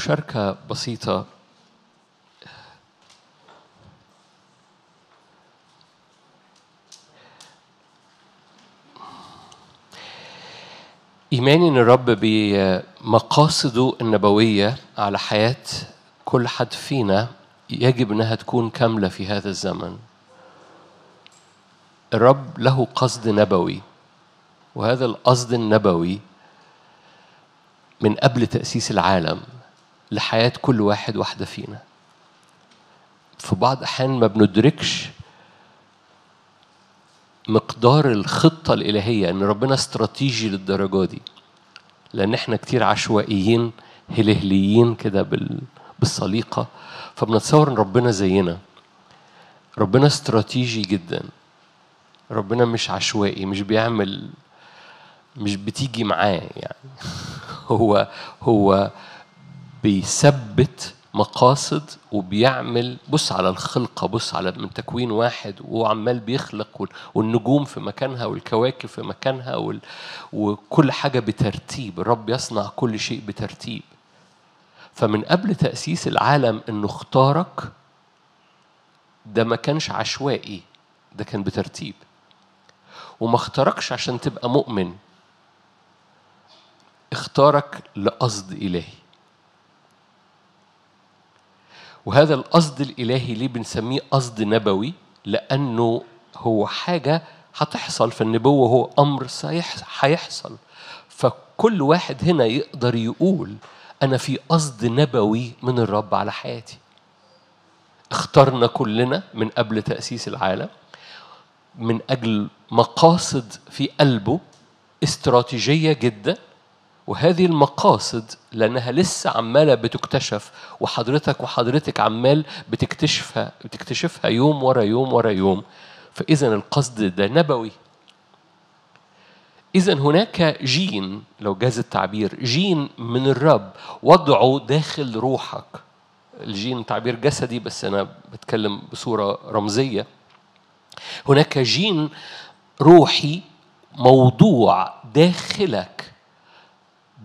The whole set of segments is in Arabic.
مشاركة بسيطة إيماني إن الرب بمقاصده النبوية على حياة كل حد فينا يجب إنها تكون كاملة في هذا الزمن. الرب له قصد نبوي وهذا القصد النبوي من قبل تأسيس العالم لحياة كل واحد واحدة فينا في بعض أحيان ما بندركش مقدار الخطة الإلهية إن ربنا استراتيجي للدرجة دي لأن إحنا كتير عشوائيين هلهليين كده بالسليقة فبنتصور إن ربنا زينا ربنا استراتيجي جدا ربنا مش عشوائي مش بيعمل مش بتيجي معاه يعني هو هو بيثبت مقاصد وبيعمل بص على الخلقة بص على من تكوين واحد وعمال بيخلق والنجوم في مكانها والكواكب في مكانها وكل حاجة بترتيب الرب يصنع كل شيء بترتيب فمن قبل تأسيس العالم انه اختارك ده ما كانش عشوائي ده كان بترتيب وما اختاركش عشان تبقى مؤمن اختارك لقصد إلهي وهذا القصد الإلهي ليه بنسميه قصد نبوي لأنه هو حاجة هتحصل فالنبوة هو أمر هيحصل فكل واحد هنا يقدر يقول أنا في قصد نبوي من الرب على حياتي اخترنا كلنا من قبل تأسيس العالم من أجل مقاصد في قلبه استراتيجية جدا وهذه المقاصد لأنها لسه عمالة بتكتشف وحضرتك وحضرتك عمال بتكتشفها بتكتشفها يوم ورا يوم ورا يوم فإذا القصد ده نبوي إذا هناك جين لو جاز التعبير جين من الرب وضعه داخل روحك الجين تعبير جسدي بس أنا بتكلم بصورة رمزية هناك جين روحي موضوع داخلك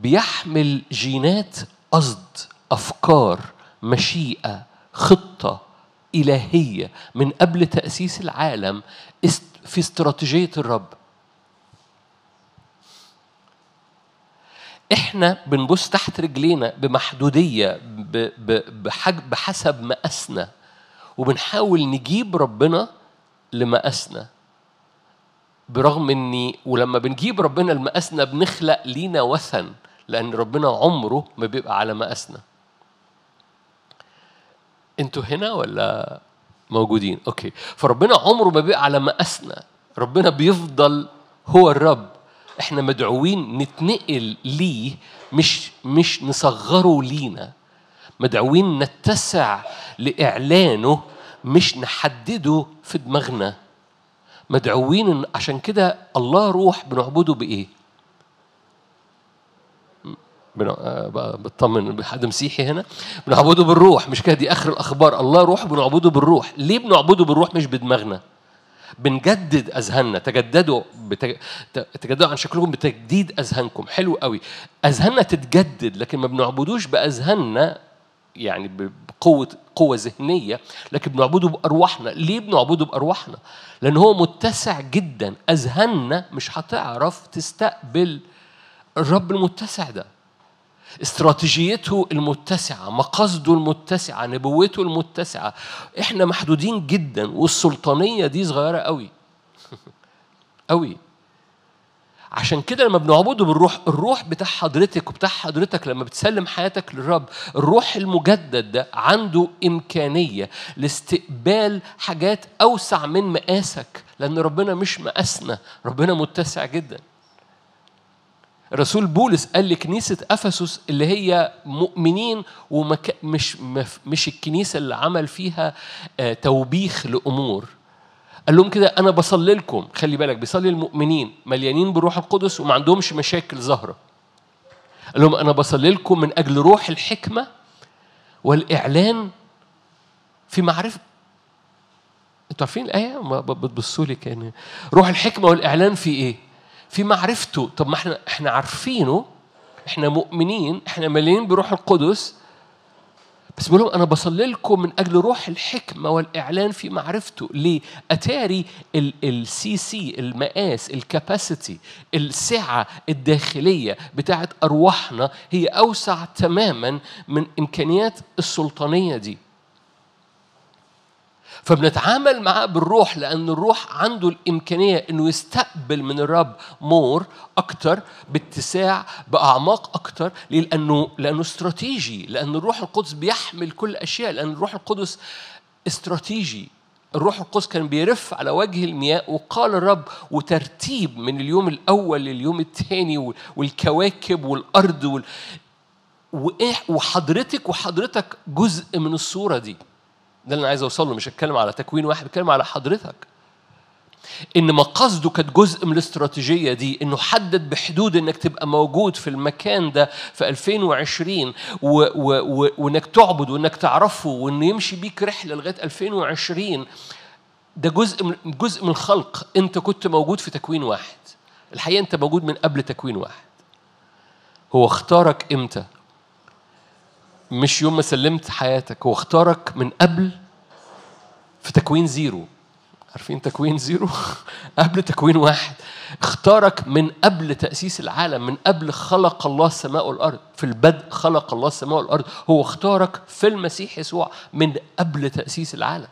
بيحمل جينات قصد أفكار مشيئة خطة إلهية من قبل تأسيس العالم في استراتيجية الرب احنا بنبص تحت رجلينا بمحدودية بحسب مقاسنا وبنحاول نجيب ربنا لمقاسنا برغم اني ولما بنجيب ربنا لمقاسنا بنخلق لينا وثن لأن ربنا عمره ما بيبقى على مقاسنا انتوا هنا ولا موجودين اوكي فربنا عمره ما بيبقى على مقاسنا ربنا بيفضل هو الرب احنا مدعوين نتنقل ليه مش مش نصغره لينا مدعوين نتسع لاعلانه مش نحدده في دماغنا مدعوين عشان كده الله روح بنعبده بايه آه، بطمن حد مسيحي هنا بنعبده بالروح مش كده دي اخر الاخبار الله روح بنعبده بالروح ليه بنعبده بالروح مش بدماغنا بنجدد اذهاننا تجددوا تجددوا عن شكلكم بتجديد اذهانكم حلو قوي اذهاننا تتجدد لكن ما بنعبدوش باذهاننا يعني بقوه قوه ذهنيه لكن بنعبده بارواحنا ليه بنعبده بارواحنا لان هو متسع جدا اذهاننا مش هتعرف تستقبل الرب المتسع ده استراتيجيته المتسعة مقاصده المتسعة نبوته المتسعة احنا محدودين جدا والسلطانية دي صغيرة قوي قوي عشان كده لما بنعبده بالروح الروح بتاع حضرتك وبتاع حضرتك لما بتسلم حياتك للرب الروح المجدد ده عنده إمكانية لاستقبال حاجات أوسع من مقاسك لأن ربنا مش مقاسنا ربنا متسع جداً الرسول بولس قال لكنيسة أفسس اللي هي مؤمنين ومش مش, مش الكنيسة اللي عمل فيها آه، توبيخ لأمور قال لهم كده أنا بصلي لكم خلي بالك بيصلي المؤمنين مليانين بالروح القدس وما عندهمش مشاكل ظاهرة قال لهم أنا بصلي لكم من أجل روح الحكمة والإعلان في معرفة أنتوا عارفين الآية؟ بتبصوا لي كأن روح الحكمة والإعلان في إيه؟ في معرفته طب ما احنا احنا عارفينه احنا مؤمنين احنا مليانين بروح القدس بس بقول انا بصلي لكم من اجل روح الحكمه والاعلان في معرفته ليه اتاري السي سي المقاس الكاباسيتي السعه الداخليه بتاعت ارواحنا هي اوسع تماما من امكانيات السلطانيه دي فبنتعامل معاه بالروح لأن الروح عنده الإمكانية إنه يستقبل من الرب مور أكتر باتساع بأعماق أكتر لأنه لأنه استراتيجي لأن الروح القدس بيحمل كل أشياء لأن الروح القدس استراتيجي الروح القدس كان بيرف على وجه المياه وقال الرب وترتيب من اليوم الأول لليوم الثاني والكواكب والأرض وال... وحضرتك وحضرتك جزء من الصورة دي ده اللي انا عايز اوصل له مش هتكلم على تكوين واحد بتكلم على حضرتك ان قصده كانت جزء من الاستراتيجيه دي انه حدد بحدود انك تبقى موجود في المكان ده في 2020 و و و وانك تعبد وانك تعرفه وان يمشي بيك رحله لغايه 2020 ده جزء من جزء من الخلق انت كنت موجود في تكوين واحد الحقيقه انت موجود من قبل تكوين واحد هو اختارك امتى مش يوم ما سلمت حياتك هو اختارك من قبل في تكوين زيرو عارفين تكوين زيرو قبل تكوين واحد اختارك من قبل تأسيس العالم من قبل خلق الله السماء والأرض في البدء خلق الله السماء والأرض هو اختارك في المسيح يسوع من قبل تأسيس العالم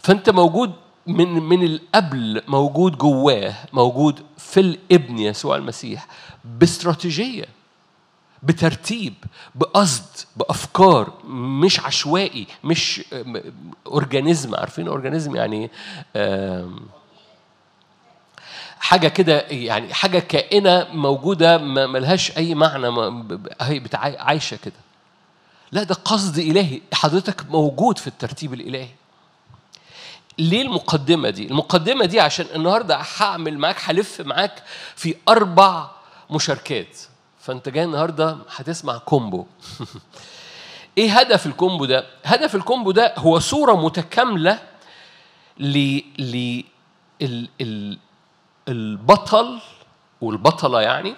فأنت موجود من من القبل موجود جواه موجود في الابن يسوع المسيح باستراتيجيه بترتيب بقصد بافكار مش عشوائي مش اورجانيزم عارفين اورجانيزم يعني إيه؟ حاجه كده يعني حاجه كائنه موجوده ملهاش اي معنى هي عايشه كده لا ده قصد الهي حضرتك موجود في الترتيب الالهي ليه المقدمة دي؟ المقدمة دي عشان النهاردة هعمل معاك هلف معاك في أربع مشاركات فانت جاي النهارده هتسمع كومبو ايه هدف الكومبو ده هدف الكومبو ده هو صوره متكامله ل ل البطل والبطله يعني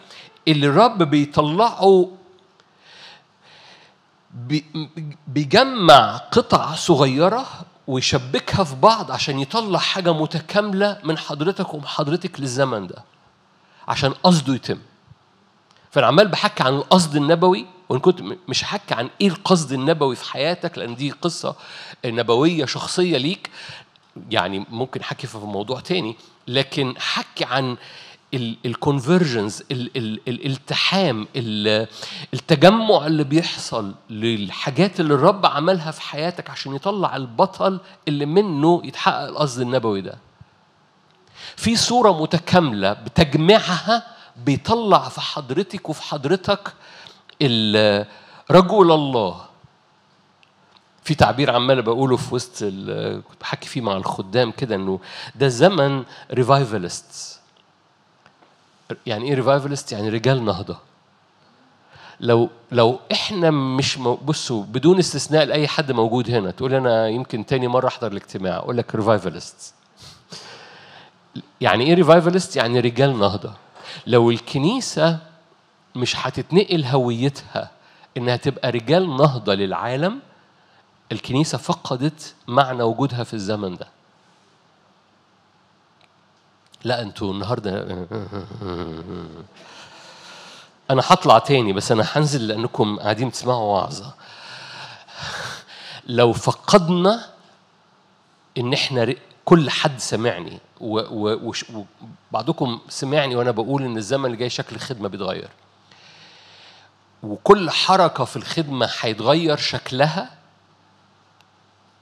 اللي الرب بيطلعه بيجمع قطع صغيره ويشبكها في بعض عشان يطلع حاجه متكامله من حضرتك ومن حضرتك للزمن ده عشان قصده يتم فانا عمال بحكي عن القصد النبوي وان كنت مش حكي عن ايه القصد النبوي في حياتك لان دي قصه نبويه شخصيه ليك يعني ممكن حكي في موضوع تاني لكن حكي عن الكونفرجنز الالتحام التجمع اللي بيحصل للحاجات اللي الرب عملها في حياتك عشان يطلع البطل اللي منه يتحقق القصد النبوي ده في صوره متكامله بتجمعها بيطلع في حضرتك وفي حضرتك رجل الله في تعبير عمال بقوله في وسط كنت بحكي فيه مع الخدام كده انه ده زمن ريفايفلست يعني ايه ريفايفلست يعني رجال نهضه لو لو احنا مش بصوا بدون استثناء لاي حد موجود هنا تقول انا يمكن تاني مره احضر الاجتماع اقول لك ريفايفلست يعني ايه ريفايفلست يعني رجال نهضه لو الكنيسة مش هتتنقل هويتها إنها تبقى رجال نهضة للعالم الكنيسة فقدت معنى وجودها في الزمن ده لا انتوا النهارده انا هطلع تاني بس انا هنزل لانكم قاعدين تسمعوا وعظه لو فقدنا ان احنا كل حد سمعني وبعضكم سمعني وانا بقول ان الزمن اللي جاي شكل الخدمه بيتغير وكل حركه في الخدمه هيتغير شكلها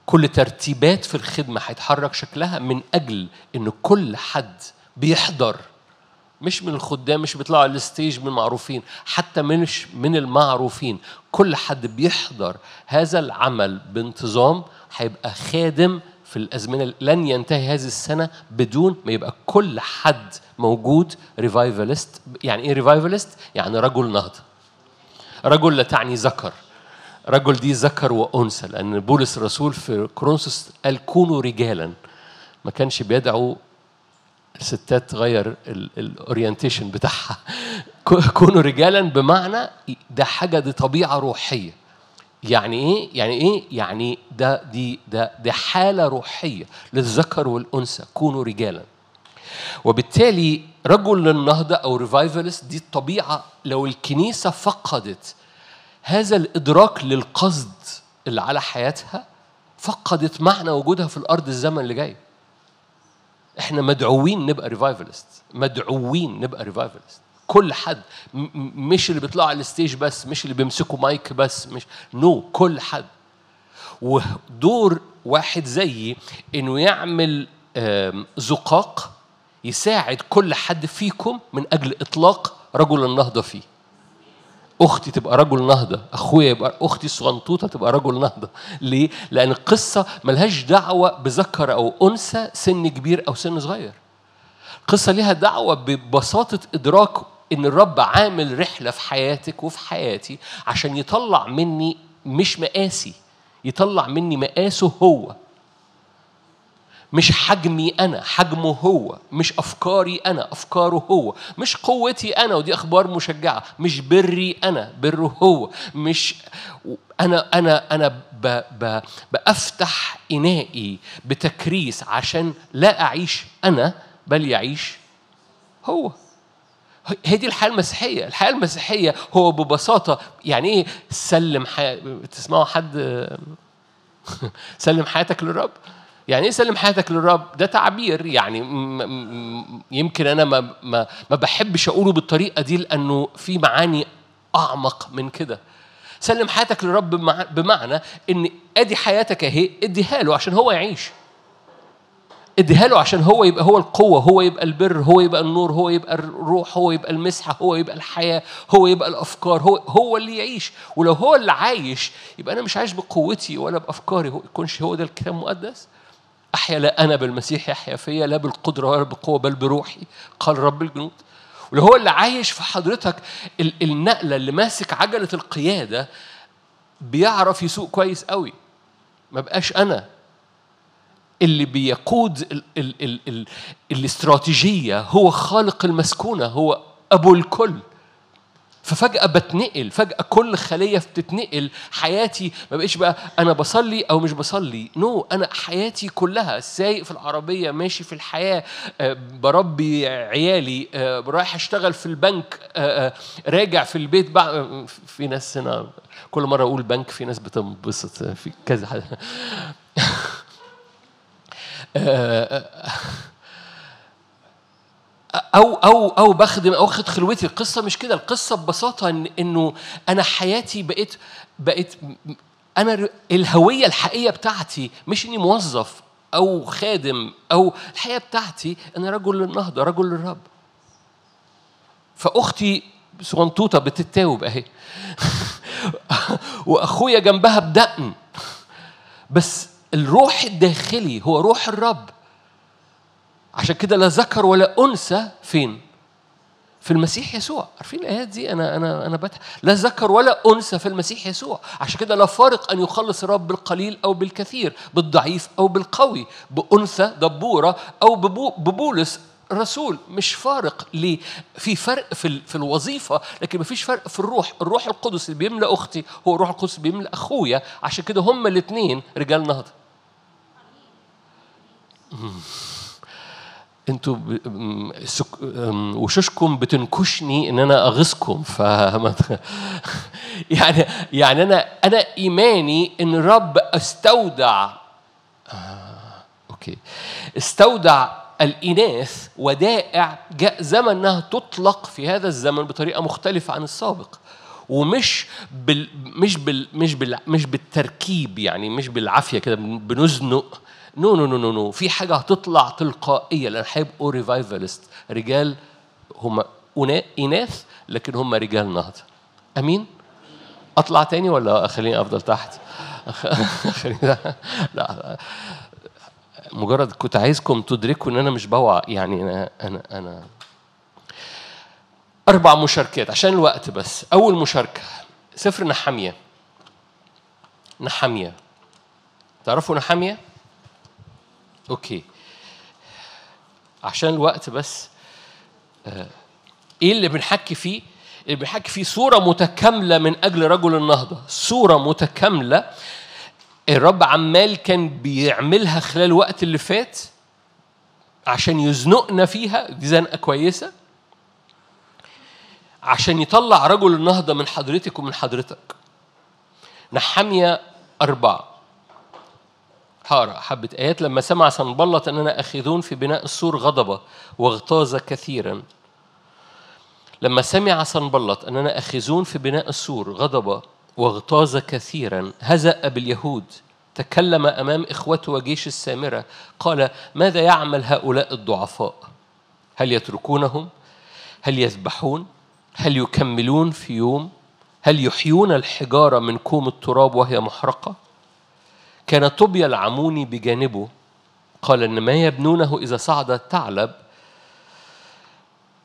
كل ترتيبات في الخدمه هيتحرك شكلها من اجل ان كل حد بيحضر مش من الخدام مش بيطلعوا على الستيج من المعروفين حتى مش من المعروفين كل حد بيحضر هذا العمل بانتظام هيبقى خادم في الازمنه لن ينتهي هذه السنه بدون ما يبقى كل حد موجود ريفايفالست يعني ايه ريفايفالست يعني رجل نهضه رجل لا تعني ذكر رجل دي ذكر وانثى لان بولس الرسول في كرونسوس قال كونوا رجالا ما كانش بيدعو الستات تغير الاورينتيشن بتاعها كونوا رجالا بمعنى ده حاجه دي طبيعه روحيه يعني ايه يعني ايه يعني ده دي ده دي حاله روحيه للذكر والانثى كونوا رجالا وبالتالي رجل للنهضه او ريفايفلست دي الطبيعه لو الكنيسه فقدت هذا الادراك للقصد اللي على حياتها فقدت معنى وجودها في الارض الزمن اللي جاي احنا مدعوين نبقى ريفايفلست مدعوين نبقى ريفايفلست كل حد مش اللي بيطلعوا على الستيج بس مش اللي بيمسكوا مايك بس مش نو no, كل حد ودور واحد زيي انه يعمل زقاق يساعد كل حد فيكم من اجل اطلاق رجل النهضه فيه اختي تبقى رجل نهضه اخويا يبقى اختي الصغنطوطه تبقى رجل نهضه ليه لان القصه ملهاش دعوه بذكر او انثى سن كبير او سن صغير القصه ليها دعوه ببساطه ادراك ان الرب عامل رحله في حياتك وفي حياتي عشان يطلع مني مش مقاسي يطلع مني مقاسه هو مش حجمي انا حجمه هو مش افكاري انا افكاره هو مش قوتي انا ودي اخبار مشجعه مش بري انا بره هو مش انا انا انا ب ب بافتح انائي بتكريس عشان لا اعيش انا بل يعيش هو هي دي الحياه المسيحيه الحياه المسيحيه هو ببساطه يعني ايه سلم حي... تسمعوا حد سلم حياتك للرب يعني ايه سلم حياتك للرب ده تعبير يعني يمكن انا ما ما, ما بحبش اقوله بالطريقه دي لانه في معاني اعمق من كده سلم حياتك للرب بمعنى ان ادي حياتك اهي اديها له عشان هو يعيش اديها له عشان هو يبقى هو القوة هو يبقى البر هو يبقى النور هو يبقى الروح هو يبقى المسحة هو يبقى الحياة هو يبقى الأفكار هو هو اللي يعيش ولو هو اللي عايش يبقى أنا مش عايش بقوتي ولا بأفكاري هو يكونش هو ده الكتاب المقدس أحيا لا أنا بالمسيح يحيا فيا لا بالقدرة ولا بالقوة بل بروحي قال رب الجنود ولو هو اللي عايش في حضرتك النقلة اللي ماسك عجلة القيادة بيعرف يسوق كويس قوي ما بقاش أنا اللي بيقود ال ال ال الـ الاستراتيجية هو خالق المسكونة هو أبو الكل ففجأة بتنقل فجأة كل خلية بتتنقل حياتي ما بقيش بقى أنا بصلي أو مش بصلي نو no, أنا حياتي كلها سايق في العربية ماشي في الحياة آه، بربي عيالي آه، رايح أشتغل في البنك آه، راجع في البيت بقى في ناس هنا كل مرة أقول بنك في ناس بتنبسط في كذا او او او بخدم او اخد خلوتي القصه مش كده القصه ببساطه إن انه انا حياتي بقيت بقيت انا الهويه الحقيقيه بتاعتي مش اني موظف او خادم او الحقيقه بتاعتي انا رجل للنهضه رجل للرب فاختي صغنطوطه بتتاوب اهي واخويا جنبها بدقن بس الروح الداخلي هو روح الرب عشان كده لا ذكر ولا أنثى فين؟ في المسيح يسوع عارفين الآيات دي أنا أنا أنا بتح... لا ذكر ولا أنثى في المسيح يسوع عشان كده لا فارق أن يخلص الرب بالقليل أو بالكثير بالضعيف أو بالقوي بأنثى دبورة أو ببولس رسول مش فارق ليه في فرق في, في الوظيفة لكن مفيش فرق في الروح الروح القدس اللي بيملأ أختي هو الروح القدس اللي بيملأ أخويا عشان كده هما الاثنين رجال نهضة انتوا ب... سك... وشوشكم بتنكشني ان انا اغيظكم ف يعني يعني انا انا ايماني ان الرب استودع آه... اوكي استودع الاناث ودائع جاء زمن انها تطلق في هذا الزمن بطريقه مختلفه عن السابق ومش بال مش بال مش بال مش بالتركيب يعني مش بالعافيه كده بنزنق نو نو نو نو في حاجه هتطلع تلقائيه لان هيبقوا ريفايفالست رجال هم اناث لكن هم رجال نهضه امين اطلع تاني ولا خليني افضل تحت لا مجرد كنت عايزكم تدركوا ان انا مش بوعى يعني انا انا انا اربع مشاركات عشان الوقت بس اول مشاركه سفر نحاميه نحاميه تعرفوا نحاميه اوكي عشان الوقت بس آه، ايه اللي بنحكي فيه اللي بنحكي فيه صوره متكامله من اجل رجل النهضه صوره متكامله الرب عمال كان بيعملها خلال الوقت اللي فات عشان يزنقنا فيها دي زنقه كويسه عشان يطلع رجل النهضه من حضرتك ومن حضرتك نحاميه أربعة هقرا حبه ايات لما سمع سنبلط اننا اخذون في بناء السور غضب واغتاظ كثيرا لما سمع سنبلط اننا اخذون في بناء السور غضب واغتاظ كثيرا هزأ باليهود تكلم امام اخوته وجيش السامره قال ماذا يعمل هؤلاء الضعفاء هل يتركونهم هل يذبحون هل يكملون في يوم هل يحيون الحجاره من كوم التراب وهي محرقه كان طوبيا العموني بجانبه قال إن ما يبنونه إذا صعد الثعلب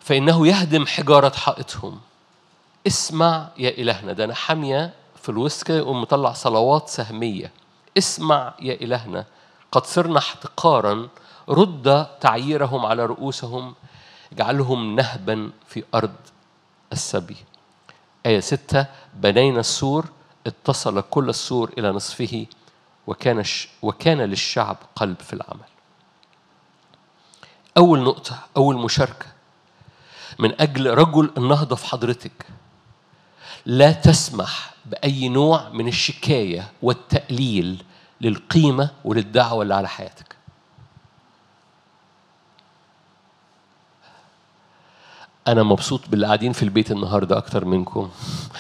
فإنه يهدم حجارة حائطهم اسمع يا إلهنا ده أنا حامية في الوسط كده يقوم مطلع صلوات سهمية اسمع يا إلهنا قد صرنا احتقارا رد تعييرهم على رؤوسهم اجعلهم نهبا في أرض السبي آية ستة بنينا السور اتصل كل السور إلى نصفه وكان وكان للشعب قلب في العمل. أول نقطة أول مشاركة من أجل رجل النهضة في حضرتك لا تسمح بأي نوع من الشكاية والتقليل للقيمة وللدعوة اللي على حياتك أنا مبسوط باللي قاعدين في البيت النهاردة أكتر منكم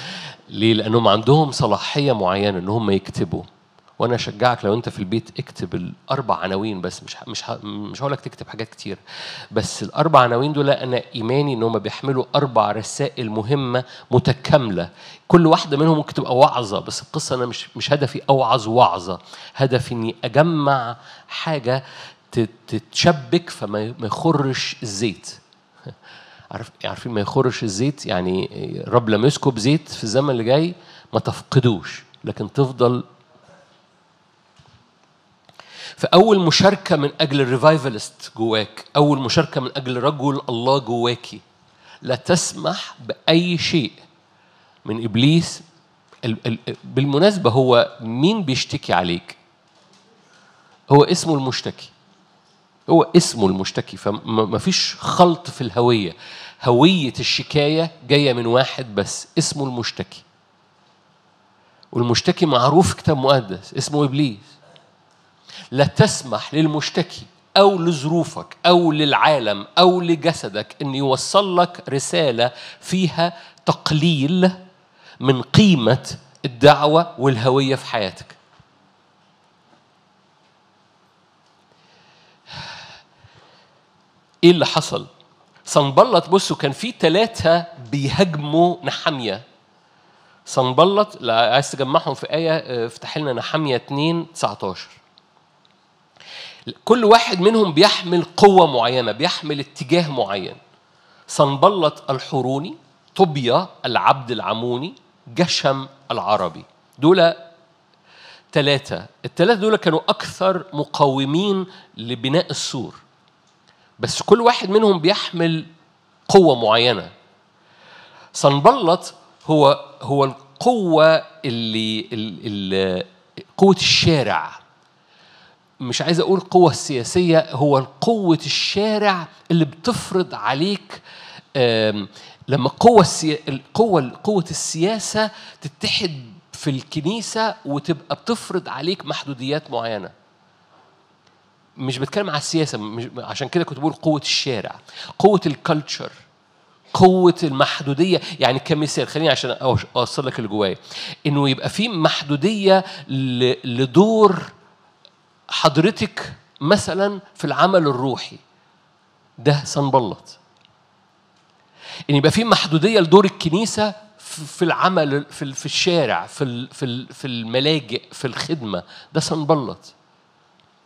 ليه؟ لأنهم عندهم صلاحية معينة إن هم يكتبوا وانا اشجعك لو انت في البيت اكتب الاربع عناوين بس مش مش مش هقول لك تكتب حاجات كتير بس الاربع عناوين دول انا ايماني ان هم بيحملوا اربع رسائل مهمه متكامله كل واحده منهم ممكن تبقى وعظه بس القصه انا مش مش هدفي اوعظ وعظه هدفي اني اجمع حاجه تتشبك فما يخرش الزيت عارف عارفين ما يخرش الزيت يعني الرب لما يسكب زيت في الزمن اللي جاي ما تفقدوش لكن تفضل فأول مشاركة من أجل الريفايفلست جواك أول مشاركة من أجل رجل الله جواكي لا تسمح بأي شيء من إبليس بالمناسبة هو مين بيشتكي عليك هو اسمه المشتكي هو اسمه المشتكي فما فيش خلط في الهوية هوية الشكاية جاية من واحد بس اسمه المشتكي والمشتكي معروف في كتاب مقدس اسمه إبليس لا تسمح للمشتكي أو لظروفك أو للعالم أو لجسدك أن يوصل لك رسالة فيها تقليل من قيمة الدعوة والهوية في حياتك إيه اللي حصل؟ صنبلط بصوا كان في ثلاثة بيهاجموا نحامية صنبلط عايز تجمعهم في آية آه، افتح لنا نحامية 2 19 كل واحد منهم بيحمل قوة معينة بيحمل اتجاه معين صنبلط الحروني طوبيا العبد العموني جشم العربي دول ثلاثة الثلاثة دول كانوا أكثر مقاومين لبناء السور بس كل واحد منهم بيحمل قوة معينة صنبلط هو هو القوة اللي, اللي قوة الشارع مش عايز اقول قوه السياسيه هو قوه الشارع اللي بتفرض عليك لما قوه القوه قوه السياسه تتحد في الكنيسه وتبقى بتفرض عليك محدوديات معينه مش بتكلم على السياسه عشان كده كنت بقول قوه الشارع قوه الكالتشر قوة المحدودية يعني كمثال خليني عشان أوصل لك اللي جوايا إنه يبقى في محدودية لدور حضرتك مثلا في العمل الروحي ده سنبلط ان يبقى في محدوديه لدور الكنيسه في العمل في الشارع في في الملاجئ في الخدمه ده سنبلط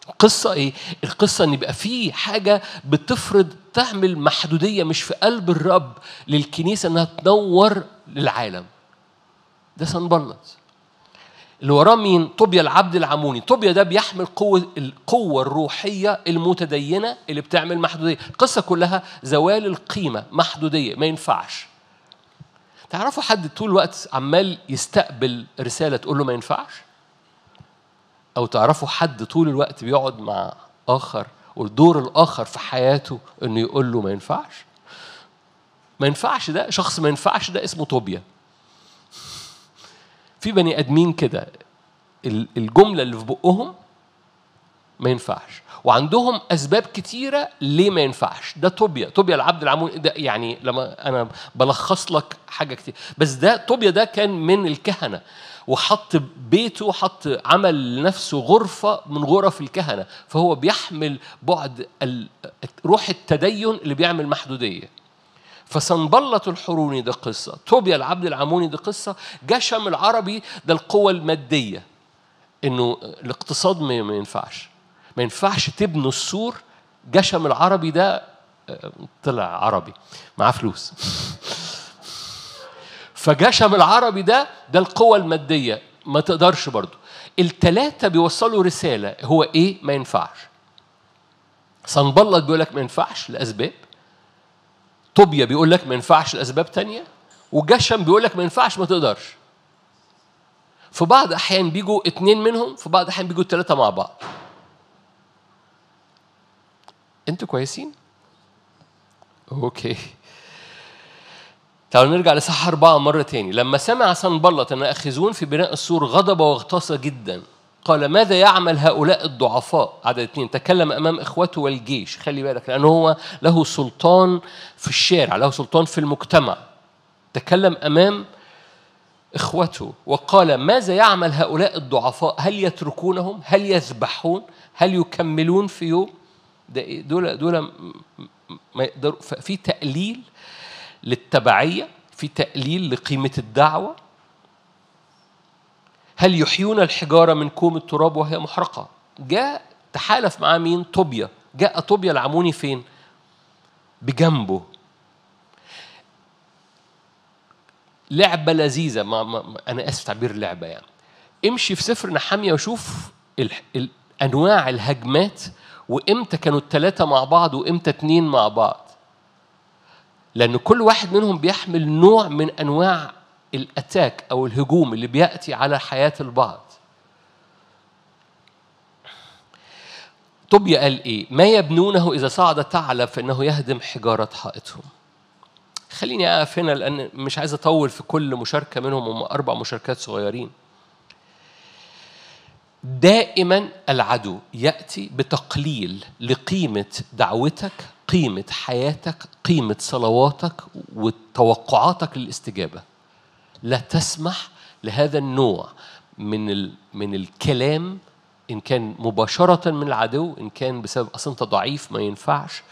القصة إيه؟ القصة إن يبقى في حاجة بتفرض تعمل محدودية مش في قلب الرب للكنيسة إنها تنور للعالم. ده سنبلط. اللي وراه مين؟ طوبيا العبد العموني، طوبيا ده بيحمل قوة القوة الروحية المتدينة اللي بتعمل محدودية، القصة كلها زوال القيمة محدودية ما ينفعش. تعرفوا حد طول الوقت عمال يستقبل رسالة تقول له ما ينفعش؟ أو تعرفوا حد طول الوقت بيقعد مع آخر والدور الآخر في حياته إنه يقول له ما ينفعش؟ ما ينفعش ده شخص ما ينفعش ده اسمه طوبيا في بني ادمين كده الجمله اللي في بقهم ما ينفعش وعندهم اسباب كتيره ليه ما ينفعش ده طوبيا طوبيا العبد العمون ده يعني لما انا بلخص لك حاجه كتير بس ده طوبيا ده كان من الكهنه وحط بيته حط عمل لنفسه غرفة من غرف الكهنة فهو بيحمل بعد روح التدين اللي بيعمل محدودية فسنبلط الحروني ده قصة توبيا العبد العموني ده قصة جشم العربي ده القوة المادية إنه الاقتصاد ما ينفعش ما ينفعش تبنوا السور جشم العربي ده طلع عربي معاه فلوس فجشم العربي ده ده القوة المادية ما تقدرش برضه التلاتة بيوصلوا رسالة هو إيه ما ينفعش سنبلط بيقول لك ما ينفعش لأسباب طوبيا بيقول لك ما ينفعش لاسباب تانية وجشم بيقول لك ما ينفعش ما تقدرش في بعض الاحيان بيجوا اتنين منهم في بعض الاحيان بيجوا التلاتة مع بعض انتوا كويسين اوكي تعالوا نرجع لصح أربعة مرة تاني لما سمع سنبلط أن أخذون في بناء السور غضب واغتص جدا قال ماذا يعمل هؤلاء الضعفاء عدد اثنين تكلم امام اخوته والجيش خلي بالك لان هو له سلطان في الشارع له سلطان في المجتمع تكلم امام اخوته وقال ماذا يعمل هؤلاء الضعفاء هل يتركونهم هل يذبحون هل يكملون في يوم ده إيه؟ دول دول ما يقدروا في تقليل للتبعيه في تقليل لقيمه الدعوه هل يحيون الحجارة من كوم التراب وهي محرقة جاء تحالف معاه مين طوبيا جاء طوبيا العموني فين بجنبه لعبة لذيذة ما ما أنا آسف تعبير لعبة يعني امشي في سفر نحامية وشوف ال... ال... أنواع الهجمات وإمتى كانوا التلاتة مع بعض وإمتى اتنين مع بعض لأن كل واحد منهم بيحمل نوع من أنواع الاتاك او الهجوم اللي بياتي على حياه البعض طوبيا قال ايه ما يبنونه اذا صعد ثعلب فانه يهدم حجاره حائطهم خليني اقف هنا لان مش عايز اطول في كل مشاركه منهم هم اربع مشاركات صغيرين دائما العدو ياتي بتقليل لقيمه دعوتك قيمه حياتك قيمه صلواتك وتوقعاتك للاستجابه لا تسمح لهذا النوع من ال... من الكلام ان كان مباشره من العدو ان كان بسبب اصل انت ضعيف ما ينفعش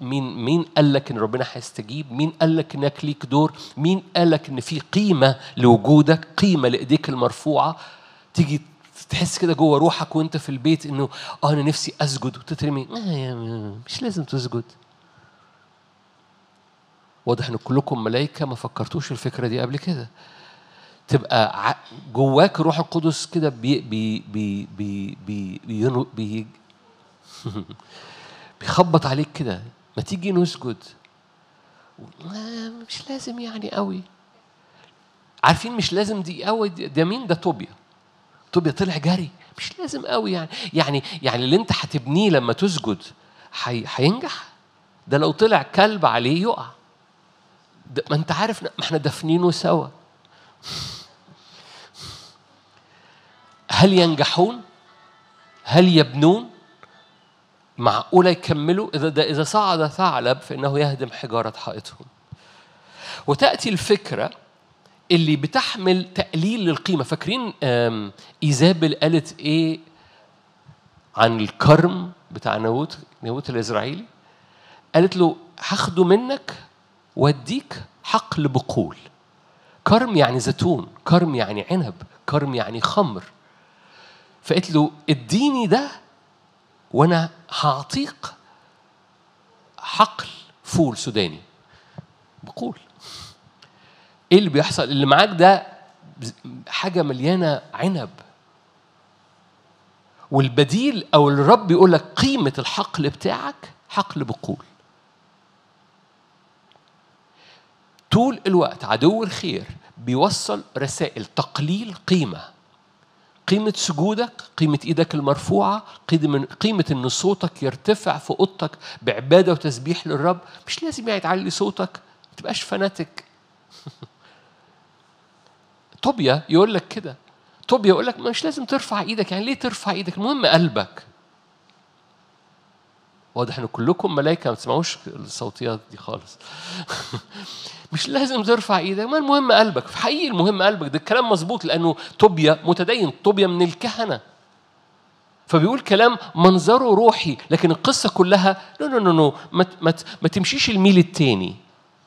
مين مين قال لك ان ربنا هيستجيب؟ مين قال لك انك ليك دور؟ مين قال لك ان في قيمه لوجودك؟ قيمه لايديك المرفوعه؟ تيجي تحس كده جوه روحك وانت في البيت انه اه انا نفسي اسجد وتترمي آه، مش لازم تسجد. واضح ان كلكم ملائكه ما فكرتوش الفكره دي قبل كده. تبقى جواك الروح القدس كده بي بي بي بي بي بي بي بيخبط عليك كده ما تيجي نسجد مش لازم يعني قوي عارفين مش لازم دي قوي ده مين ده طوبيا طوبيا طلع جري مش لازم قوي يعني يعني يعني اللي انت هتبنيه لما تسجد هينجح ده لو طلع كلب عليه يقع ما انت عارف ما احنا دافنينه سوا هل ينجحون هل يبنون معقولة يكملوا إذا ده إذا صعد ثعلب فإنه يهدم حجارة حائطهم وتأتي الفكرة اللي بتحمل تقليل للقيمة فاكرين إيزابل قالت إيه عن الكرم بتاع نابوت نابوت الإسرائيلي قالت له هاخده منك واديك حقل بقول كرم يعني زيتون كرم يعني عنب كرم يعني خمر فقالت له اديني ده وانا هعطيك حقل فول سوداني بقول ايه اللي بيحصل اللي معاك ده حاجه مليانه عنب والبديل او الرب يقول لك قيمه الحقل بتاعك حقل بقول طول الوقت عدو الخير بيوصل رسائل تقليل قيمه قيمة سجودك قيمة إيدك المرفوعة قيمة قيمة أن صوتك يرتفع في أوضتك بعبادة وتسبيح للرب مش لازم يعني تعلي صوتك ما تبقاش فناتك طوبيا يقول لك كده طوبيا يقول لك مش لازم ترفع إيدك يعني ليه ترفع إيدك المهم قلبك واضح ان كلكم ملائكه ما تسمعوش الصوتيات دي خالص مش لازم ترفع ايدك ما المهم قلبك في حقيقي المهم قلبك ده الكلام مظبوط لانه طوبيا متدين طوبيا من الكهنه فبيقول كلام منظره روحي لكن القصه كلها نو نو نو نو ما, ما, ما تمشيش الميل التاني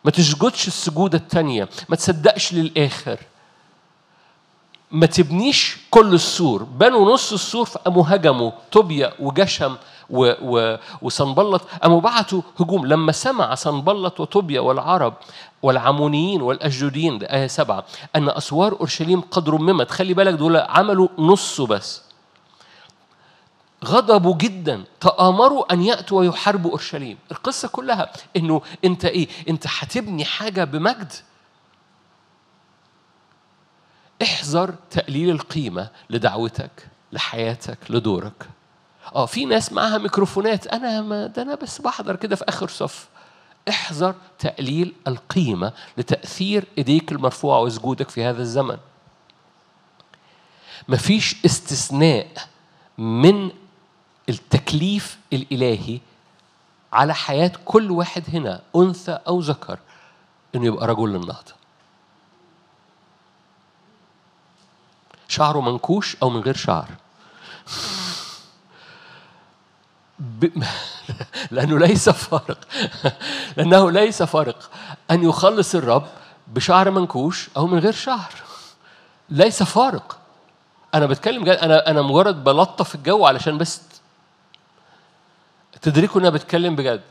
ما تسجدش السجوده التانيه ما تصدقش للاخر ما تبنيش كل السور بنوا نص السور فقاموا هجموا طوبيا وجشم و و وصنبلط قاموا بعتوا هجوم لما سمع صنبلط وطوبيا والعرب والعمونيين والاشدوديين ده ايه سبعه ان اسوار اورشليم قد رممت خلي بالك دول عملوا نصه بس غضبوا جدا تآمروا أن يأتوا ويحاربوا أورشليم القصة كلها أنه أنت إيه أنت هتبني حاجة بمجد احذر تقليل القيمة لدعوتك لحياتك لدورك اه في ناس معاها ميكروفونات انا ما ده انا بس بحضر كده في اخر صف احذر تقليل القيمة لتأثير ايديك المرفوعة وسجودك في هذا الزمن مفيش استثناء من التكليف الإلهي على حياة كل واحد هنا أنثى أو ذكر إنه يبقى رجل للنهضة شعره منكوش أو من غير شعر ب... لأنه ليس فارق لأنه ليس فارق أن يخلص الرب بشعر منكوش أو من غير شعر ليس فارق أنا بتكلم جد أنا أنا مجرد بلطف الجو علشان بس تدركوا أنا بتكلم بجد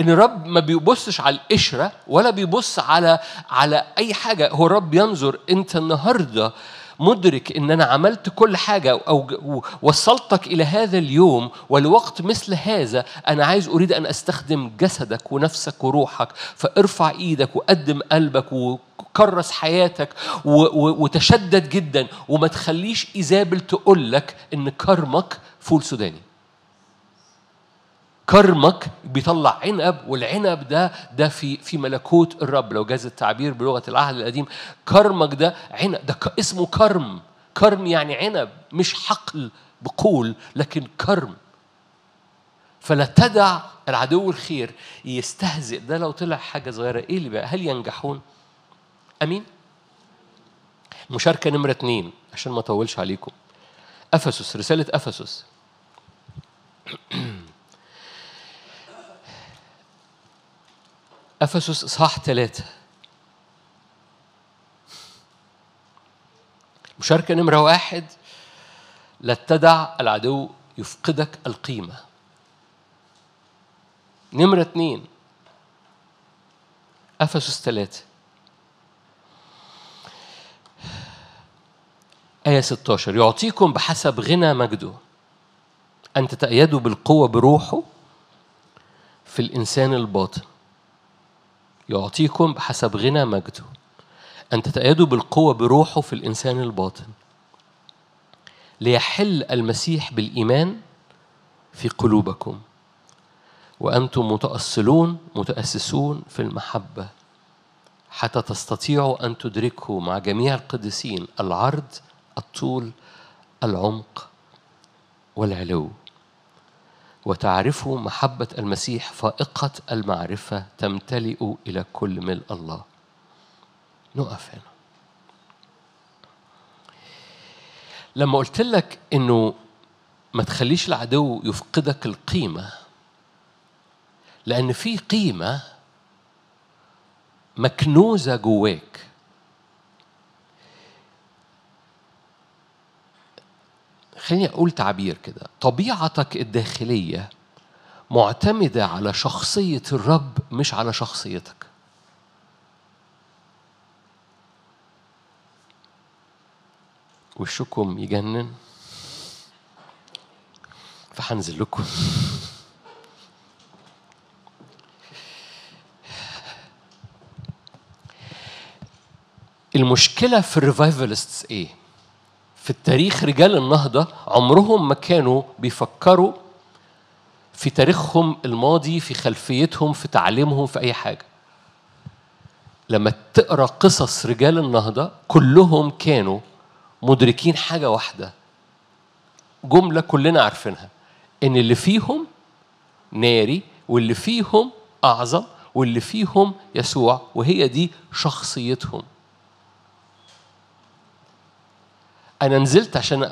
ان الرب ما بيبصش على القشره ولا بيبص على على اي حاجه هو الرب ينظر انت النهارده مدرك ان انا عملت كل حاجه او وصلتك الى هذا اليوم ولوقت مثل هذا انا عايز اريد ان استخدم جسدك ونفسك وروحك فارفع ايدك وقدم قلبك و كرس حياتك وتشدد جدا وما تخليش ايزابل تقول لك ان كرمك فول سوداني كرمك بيطلع عنب والعنب ده ده في في ملكوت الرب لو جاز التعبير بلغه العهد القديم كرمك ده عنب ده اسمه كرم كرم يعني عنب مش حقل بقول لكن كرم فلا تدع العدو الخير يستهزئ ده لو طلع حاجه صغيره ايه اللي بقى هل ينجحون امين مشاركه نمره اثنين عشان ما اطولش عليكم افسس رساله افسس أفسس إصحاح ثلاثة مشاركة نمرة واحد لا تدع العدو يفقدك القيمة نمرة اثنين أفسس ثلاثة آية 16 يعطيكم بحسب غنى مجده أن تتأيدوا بالقوة بروحه في الإنسان الباطن يعطيكم بحسب غنى مجده أن تتأيدوا بالقوة بروحه في الإنسان الباطن ليحل المسيح بالإيمان في قلوبكم وأنتم متأصلون متأسسون في المحبة حتى تستطيعوا أن تدركوا مع جميع القديسين العرض الطول العمق والعلو وتعرفوا محبة المسيح فائقة المعرفة تمتلئ إلى كل ملء الله نقف هنا لما قلت لك انه ما تخليش العدو يفقدك القيمة لأن في قيمة مكنوزة جواك خليني أقول تعبير كده طبيعتك الداخلية معتمدة على شخصية الرب مش على شخصيتك وشكم يجنن فحنزل لكم المشكلة في الريفايفلستس ايه؟ في التاريخ رجال النهضة عمرهم ما كانوا بيفكروا في تاريخهم الماضي في خلفيتهم في تعليمهم في أي حاجة لما تقرأ قصص رجال النهضة كلهم كانوا مدركين حاجة واحدة جملة كلنا عارفينها إن اللي فيهم ناري واللي فيهم أعظم واللي فيهم يسوع وهي دي شخصيتهم أنا نزلت عشان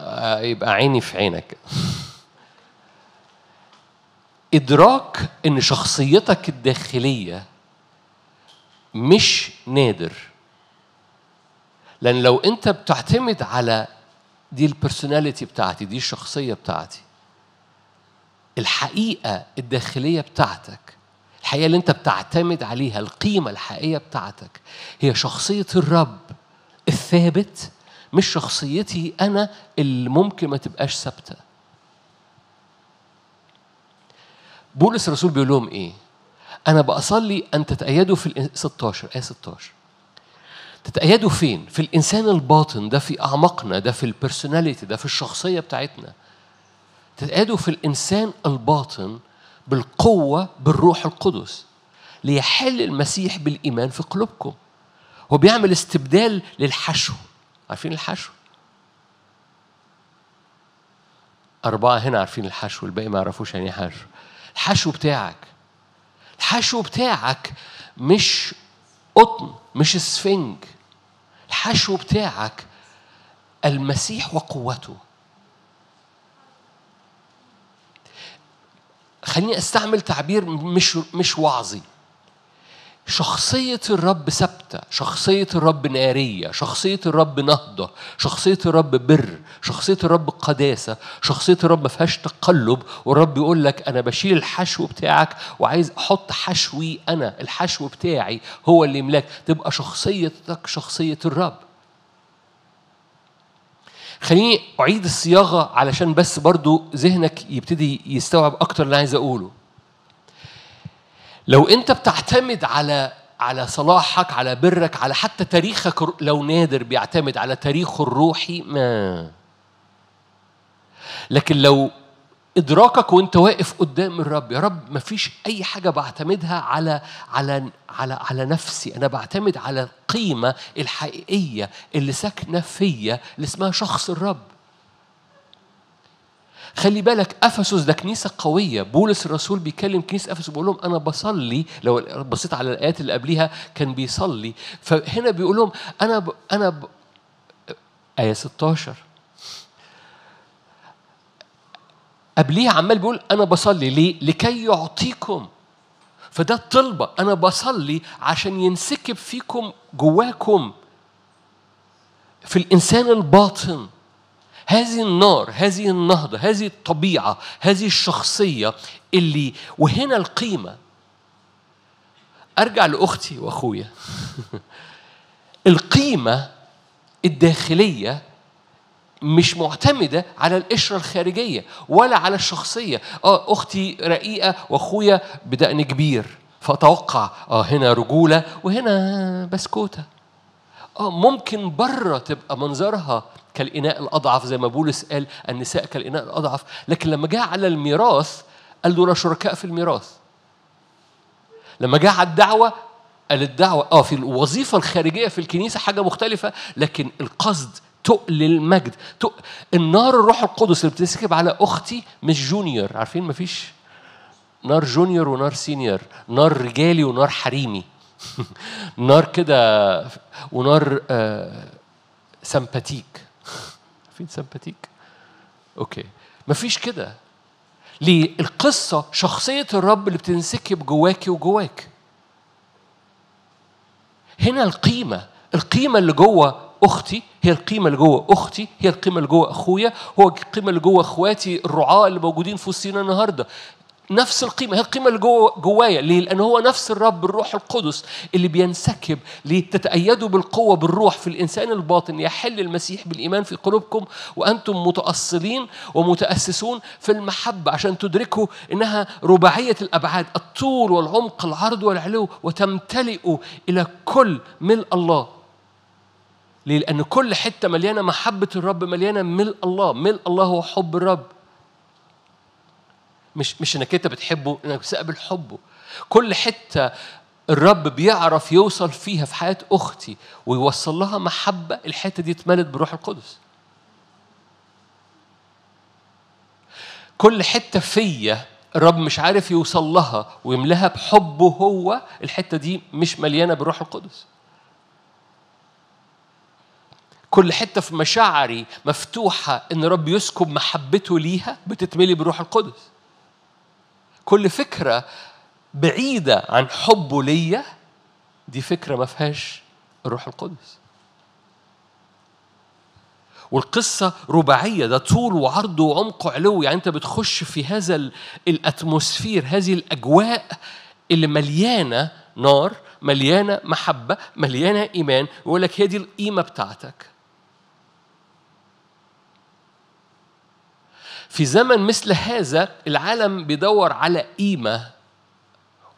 يبقى عيني في عينك إدراك إن شخصيتك الداخلية مش نادر لأن لو أنت بتعتمد على دي البرسوناليتي بتاعتي دي الشخصية بتاعتي الحقيقة الداخلية بتاعتك الحقيقة اللي أنت بتعتمد عليها القيمة الحقيقية بتاعتك هي شخصية الرب الثابت مش شخصيتي أنا اللي ممكن ما تبقاش ثابتة بولس الرسول بيقول لهم إيه أنا بأصلي أن تتأيدوا في 16 آية 16 تتأيدوا فين؟ في الإنسان الباطن ده في أعماقنا ده في البرسوناليتي ده في الشخصية بتاعتنا تتأيدوا في الإنسان الباطن بالقوة بالروح القدس ليحل المسيح بالإيمان في قلوبكم هو بيعمل استبدال للحشو عارفين الحشو أربعة هنا عارفين الحشو الباقي ما يعرفوش يعني إيه حشو الحشو بتاعك الحشو بتاعك مش قطن مش سفنج الحشو بتاعك المسيح وقوته خليني استعمل تعبير مش مش وعظي شخصية الرب ثابتة شخصية الرب نارية شخصية الرب نهضة شخصية الرب بر شخصية الرب قداسة شخصية الرب ما فيهاش تقلب والرب يقول لك أنا بشيل الحشو بتاعك وعايز أحط حشوي أنا الحشو بتاعي هو اللي يملاك تبقى شخصيتك شخصية الرب خليني أعيد الصياغة علشان بس برضو ذهنك يبتدي يستوعب أكتر اللي عايز أقوله لو انت بتعتمد على على صلاحك على برك على حتى تاريخك لو نادر بيعتمد على تاريخه الروحي ما لكن لو ادراكك وانت واقف قدام الرب يا رب ما فيش اي حاجه بعتمدها على على على على نفسي انا بعتمد على القيمه الحقيقيه اللي ساكنه فيا اللي اسمها شخص الرب خلي بالك افسس ده كنيسه قويه بولس الرسول بيكلم كنيسه افسس بيقول لهم انا بصلي لو بصيت على الايات اللي قبليها كان بيصلي فهنا بيقول لهم انا ب... انا ب... ايه 16 قبليها عمال بيقول انا بصلي ليه لكي يعطيكم فده الطلبه انا بصلي عشان ينسكب فيكم جواكم في الانسان الباطن هذه النار هذه النهضة هذه الطبيعة هذه الشخصية اللي وهنا القيمة أرجع لأختي وأخويا القيمة الداخلية مش معتمدة على القشرة الخارجية ولا على الشخصية آه أختي رقيقة وأخويا بدأني كبير فأتوقع آه هنا رجولة وهنا بسكوتة اه ممكن بره تبقى منظرها كالإناء الأضعف زي ما بولس قال النساء كالإناء الأضعف لكن لما جاء على الميراث قال دول شركاء في الميراث لما جاء على الدعوة قال الدعوة اه في الوظيفة الخارجية في الكنيسة حاجة مختلفة لكن القصد تقل المجد تق... النار الروح القدس اللي بتنسكب على أختي مش جونيور عارفين مفيش نار جونيور ونار سينيور نار رجالي ونار حريمي نار كده ونار آه، سمباتيك فين سمباتيك اوكي مفيش كده ليه القصة شخصية الرب اللي بتنسكب جواكي وجواك هنا القيمة القيمة اللي جوه اختي هي القيمه اللي جوه اختي هي القيمه اللي جوه اخويا هو القيمه اللي جوه اخواتي الرعاه اللي موجودين في وسطينا النهارده نفس القيمة هي القيمة اللي جوايا ليه؟ لأن هو نفس الرب الروح القدس اللي بينسكب لتتأيدوا بالقوة بالروح في الإنسان الباطن يحل المسيح بالإيمان في قلوبكم وأنتم متأصلين ومتأسسون في المحبة عشان تدركوا إنها رباعية الأبعاد الطول والعمق العرض والعلو وتمتلئوا إلى كل ملء الله ليه؟ لأن كل حتة مليانة محبة الرب مليانة ملء الله ملء الله هو حب الرب مش مش انك انت بتحبه انك بتستقبل حبه كل حته الرب بيعرف يوصل فيها في حياه اختي ويوصل لها محبه الحته دي اتملت بروح القدس كل حته فيا الرب مش عارف يوصل لها ويملاها بحبه هو الحته دي مش مليانه بروح القدس كل حته في مشاعري مفتوحه ان رب يسكب محبته ليها بتتملي بروح القدس كل فكرة بعيدة عن حبه ليا دي فكرة ما فيهاش الروح القدس والقصة رباعية ده طول وعرض وعمق وعلو يعني أنت بتخش في هذا الأتموسفير هذه الأجواء اللي مليانة نار مليانة محبة مليانة إيمان ويقول لك هي دي القيمة بتاعتك في زمن مثل هذا العالم بيدور على قيمة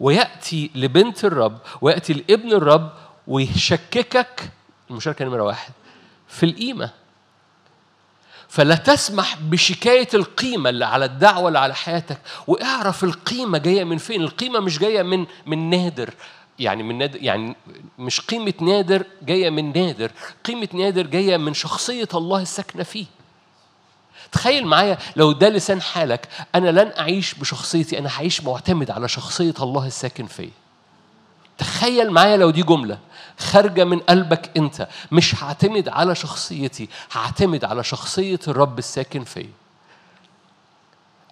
ويأتي لبنت الرب ويأتي لابن الرب ويشككك المشاركة نمرة واحد في القيمة فلا تسمح بشكاية القيمة اللي على الدعوة اللي على حياتك واعرف القيمة جاية من فين القيمة مش جاية من من نادر يعني من نادر يعني مش قيمة نادر جاية من نادر قيمة نادر جاية من شخصية الله الساكنة فيه تخيل معايا لو ده لسان حالك أنا لن أعيش بشخصيتي أنا هعيش معتمد على شخصية الله الساكن فيا تخيل معايا لو دي جملة خارجة من قلبك أنت مش هعتمد على شخصيتي هعتمد على شخصية الرب الساكن فيا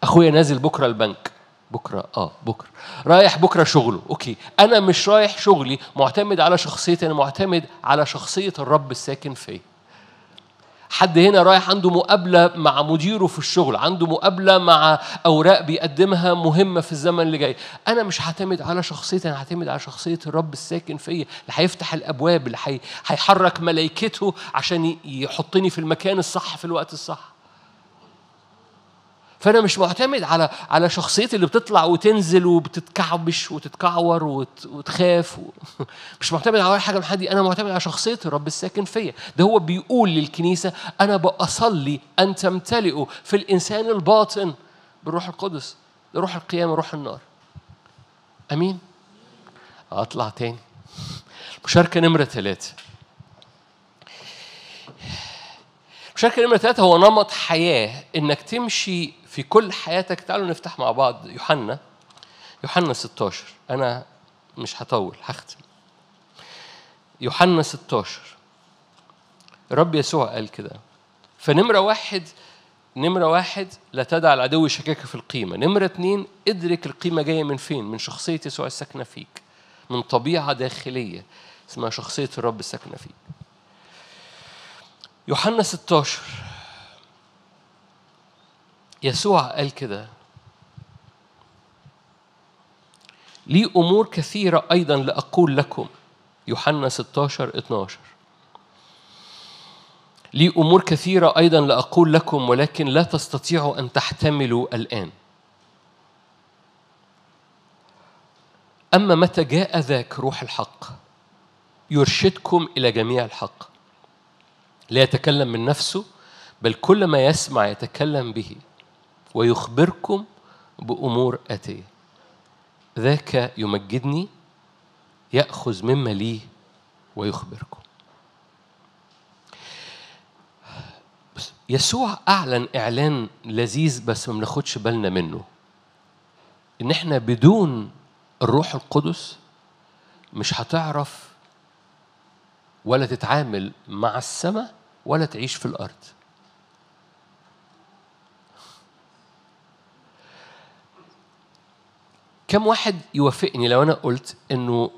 أخويا نازل بكرة البنك بكرة اه بكرة رايح بكرة شغله اوكي انا مش رايح شغلي معتمد على شخصيتي انا معتمد على شخصية الرب الساكن فيا حد هنا رايح عنده مقابلة مع مديره في الشغل عنده مقابلة مع أوراق بيقدمها مهمة في الزمن اللي جاي أنا مش هعتمد على شخصيتي أنا هعتمد على شخصية الرب الساكن فيا اللي هيفتح الأبواب اللي هيحرك ملائكته عشان يحطني في المكان الصح في الوقت الصح فانا مش معتمد على على شخصيتي اللي بتطلع وتنزل وبتتكعبش وتتكعور وت... وتخاف و... مش معتمد على حاجه من حد انا معتمد على شخصيه الرب الساكن فيا ده هو بيقول للكنيسه انا بصلي ان تمتلئوا في الانسان الباطن بالروح القدس روح القيامه روح النار امين اطلع تاني مشاركه نمره ثلاثه مشاركة نمرة ثلاثة هو نمط حياة إنك تمشي في كل حياتك تعالوا نفتح مع بعض يوحنا يوحنا 16 أنا مش هطول هختم يوحنا 16 الرب يسوع قال كده فنمرة واحد نمرة واحد لا تدع العدو يشككك في القيمة نمرة اتنين ادرك القيمة جاية من فين من شخصية يسوع الساكنة فيك من طبيعة داخلية اسمها شخصية الرب الساكنة فيك يوحنا 16 يسوع قال كده لي أمور كثيرة أيضا لأقول لكم يوحنا 16 12 لي أمور كثيرة أيضا لأقول لكم ولكن لا تستطيعوا أن تحتملوا الآن أما متى جاء ذاك روح الحق يرشدكم إلى جميع الحق لا يتكلم من نفسه بل كل ما يسمع يتكلم به ويخبركم بأمور آتية ذاك يمجدني يأخذ مما لي ويخبركم يسوع أعلن إعلان لذيذ بس ما بناخدش بالنا منه إن إحنا بدون الروح القدس مش هتعرف ولا تتعامل مع السماء ولا تعيش في الأرض كم واحد يوافقني لو انا قلت انه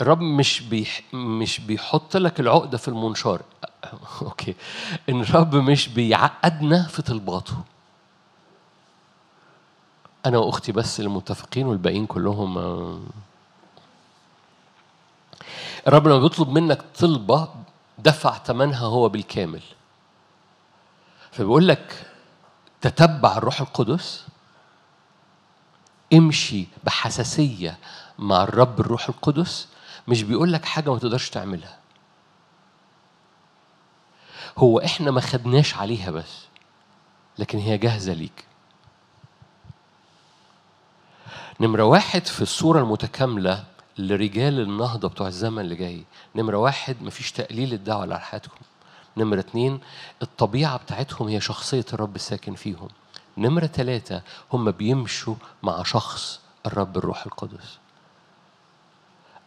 الرب مش بيح مش بيحط لك العقده في المنشار اوكي ان الرب مش بيعقدنا في طلباته انا واختي بس المتفقين والباقيين كلهم آه. الرب لما بيطلب منك طلبه دفع ثمنها هو بالكامل فبيقول لك تتبع الروح القدس امشي بحساسية مع الرب الروح القدس مش بيقول لك حاجة ما تقدرش تعملها هو احنا ما خدناش عليها بس لكن هي جاهزة ليك نمرة واحد في الصورة المتكاملة لرجال النهضة بتوع الزمن اللي جاي نمرة واحد مفيش تقليل الدعوة على حياتكم نمرة اتنين الطبيعة بتاعتهم هي شخصية الرب الساكن فيهم نمرة ثلاثة هم بيمشوا مع شخص الرب الروح القدس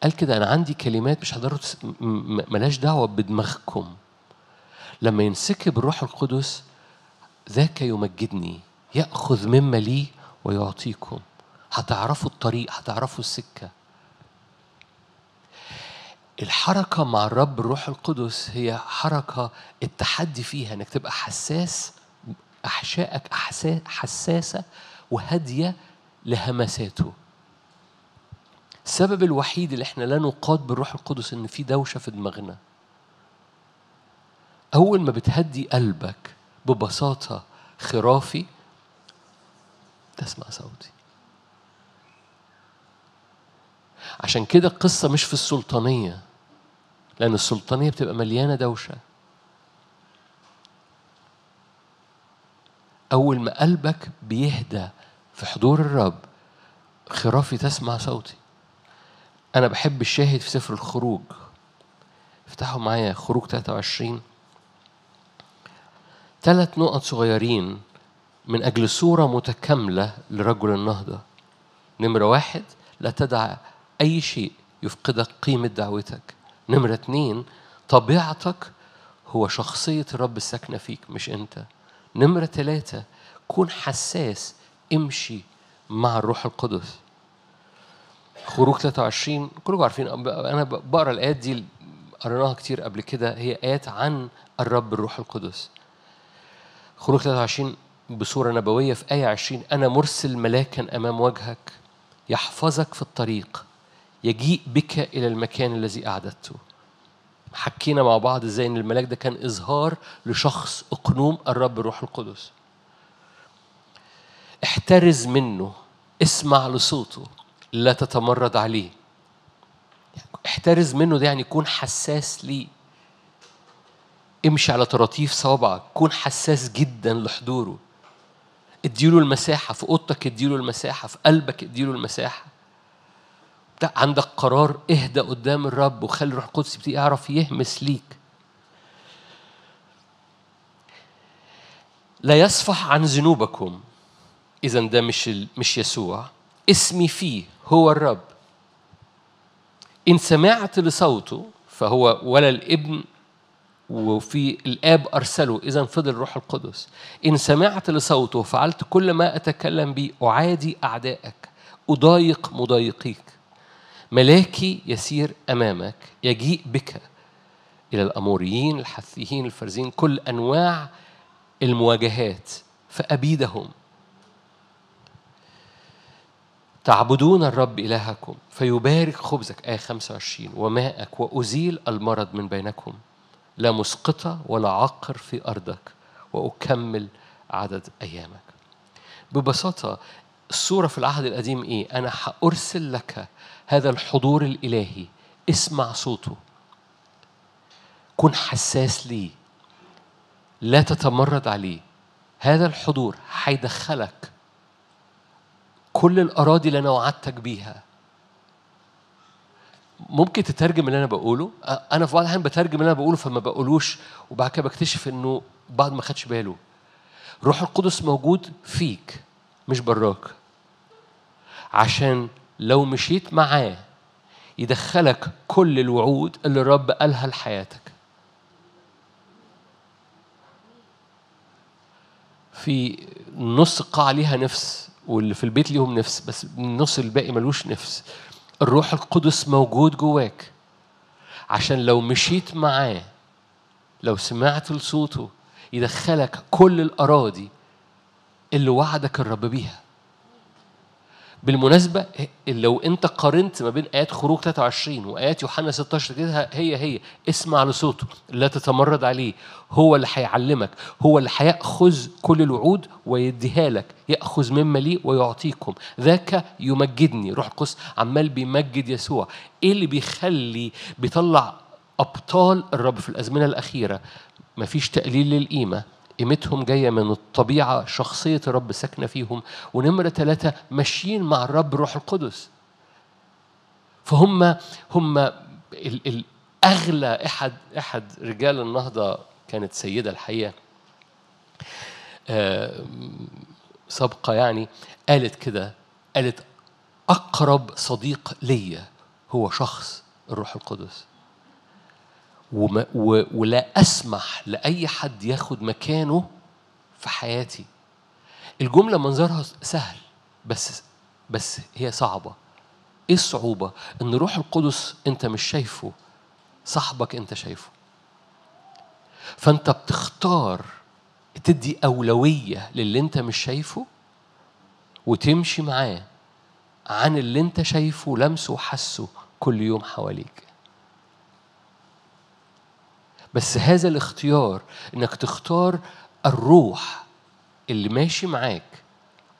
قال كده أنا عندي كلمات مش هقدر ملاش دعوة بدماغكم لما ينسكب الروح القدس ذاك يمجدني يأخذ مما لي ويعطيكم هتعرفوا الطريق هتعرفوا السكة الحركة مع الرب الروح القدس هي حركة التحدي فيها انك تبقى حساس أحشائك حساسة وهادية لهمساته السبب الوحيد اللي احنا لا نقاد بالروح القدس ان في دوشه في دماغنا اول ما بتهدي قلبك ببساطه خرافي تسمع صوتي عشان كده القصة مش في السلطانية لأن السلطانية بتبقى مليانة دوشة أول ما قلبك بيهدى في حضور الرب خرافي تسمع صوتي أنا بحب الشاهد في سفر الخروج افتحوا معايا خروج 23 ثلاث نقط صغيرين من أجل صورة متكاملة لرجل النهضة نمرة واحد لا تدع أي شيء يفقدك قيمة دعوتك نمرة اتنين طبيعتك هو شخصية الرب الساكنة فيك مش أنت نمرة ثلاثة كون حساس امشي مع الروح القدس خروج 23 كلكم عارفين انا بقرا الايات دي قريناها كتير قبل كده هي ايات عن الرب الروح القدس خروج 23 بصوره نبويه في ايه 20 انا مرسل ملاكا امام وجهك يحفظك في الطريق يجيء بك الى المكان الذي اعددته حكينا مع بعض ازاي ان الملاك ده كان اظهار لشخص اقنوم الرب الروح القدس احترز منه اسمع لصوته لا تتمرد عليه احترز منه ده يعني كون حساس ليه امشي على طراطيف صوابعك كون حساس جدا لحضوره اديله المساحة في أوضتك اديله المساحة في قلبك اديله المساحة عندك قرار اهدى قدام الرب وخلي الروح القدس يعرف يهمس ليك لا يصفح عن ذنوبكم اذا ده مش مش يسوع اسمي فيه هو الرب ان سمعت لصوته فهو ولا الابن وفي الاب ارسله اذا فضل الروح القدس ان سمعت لصوته وفعلت كل ما اتكلم به اعادي اعدائك اضايق مضايقيك ملاكي يسير أمامك يجيء بك إلى الأموريين الحثيين الفرزين كل أنواع المواجهات فأبيدهم تعبدون الرب إلهكم فيبارك خبزك آية 25 وماءك وأزيل المرض من بينكم لا مسقطة ولا عقر في أرضك وأكمل عدد أيامك ببساطة الصورة في العهد القديم إيه؟ أنا هأرسل لك هذا الحضور الإلهي اسمع صوته كن حساس ليه لا تتمرد عليه هذا الحضور هيدخلك كل الأراضي اللي أنا وعدتك بيها ممكن تترجم اللي أنا بقوله أنا في بعض الأحيان بترجم اللي أنا بقوله فما بقولوش وبعد كده بكتشف إنه بعض ما خدش باله روح القدس موجود فيك مش براك عشان لو مشيت معاه يدخلك كل الوعود اللي الرب قالها لحياتك في نص القاعة ليها نفس واللي في البيت ليهم نفس بس النص الباقي ملوش نفس الروح القدس موجود جواك عشان لو مشيت معاه لو سمعت لصوته يدخلك كل الأراضي اللي وعدك الرب بيها بالمناسبة لو أنت قارنت ما بين آيات خروج 23 وآيات يوحنا 16 كده هي هي اسمع لصوته لا تتمرد عليه هو اللي هيعلمك هو اللي هيأخذ كل الوعود ويديها لك يأخذ مما لي ويعطيكم ذاك يمجدني روح القدس عمال بيمجد يسوع إيه اللي بيخلي بيطلع أبطال الرب في الأزمنة الأخيرة مفيش تقليل للقيمة قيمتهم جاية من الطبيعة شخصية الرب ساكنة فيهم ونمرة ثلاثة ماشيين مع الرب روح القدس فهم هم ال ال أغلى أحد أحد رجال النهضة كانت سيدة الحقيقة آه، سابقة يعني قالت كده قالت أقرب صديق ليا هو شخص الروح القدس وما و ولا أسمح لأي حد ياخد مكانه في حياتي الجملة منظرها سهل بس بس هي صعبة ايه الصعوبة ان روح القدس انت مش شايفه صاحبك انت شايفه فانت بتختار تدي أولوية للي انت مش شايفه وتمشي معاه عن اللي انت شايفه لمسه وحسه كل يوم حواليك بس هذا الاختيار انك تختار الروح اللي ماشي معاك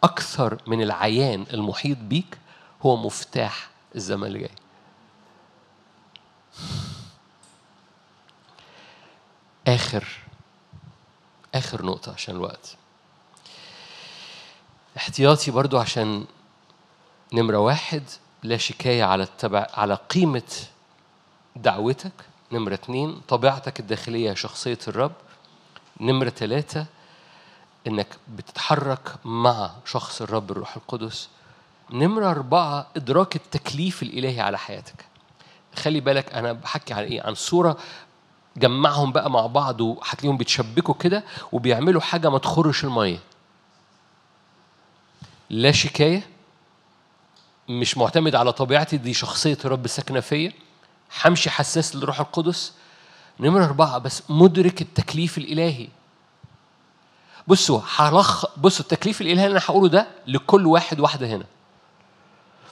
اكثر من العيان المحيط بيك هو مفتاح الزمن اللي جاي اخر اخر نقطه عشان الوقت احتياطي برضو عشان نمره واحد لا شكايه على التبع على قيمه دعوتك نمرة اتنين طبيعتك الداخلية شخصية الرب نمرة تلاتة إنك بتتحرك مع شخص الرب الروح القدس نمرة أربعة إدراك التكليف الإلهي على حياتك خلي بالك أنا بحكي عن إيه عن صورة جمعهم بقى مع بعض وهتلاقيهم بيتشبكوا كده وبيعملوا حاجة ما تخرش المية لا شكاية مش معتمد على طبيعتي دي شخصية الرب ساكنة فيا همشي حساس للروح القدس نمرة أربعة بس مدرك التكليف الإلهي بصوا حلخ بصوا التكليف الإلهي اللي أنا هقوله ده لكل واحد واحدة هنا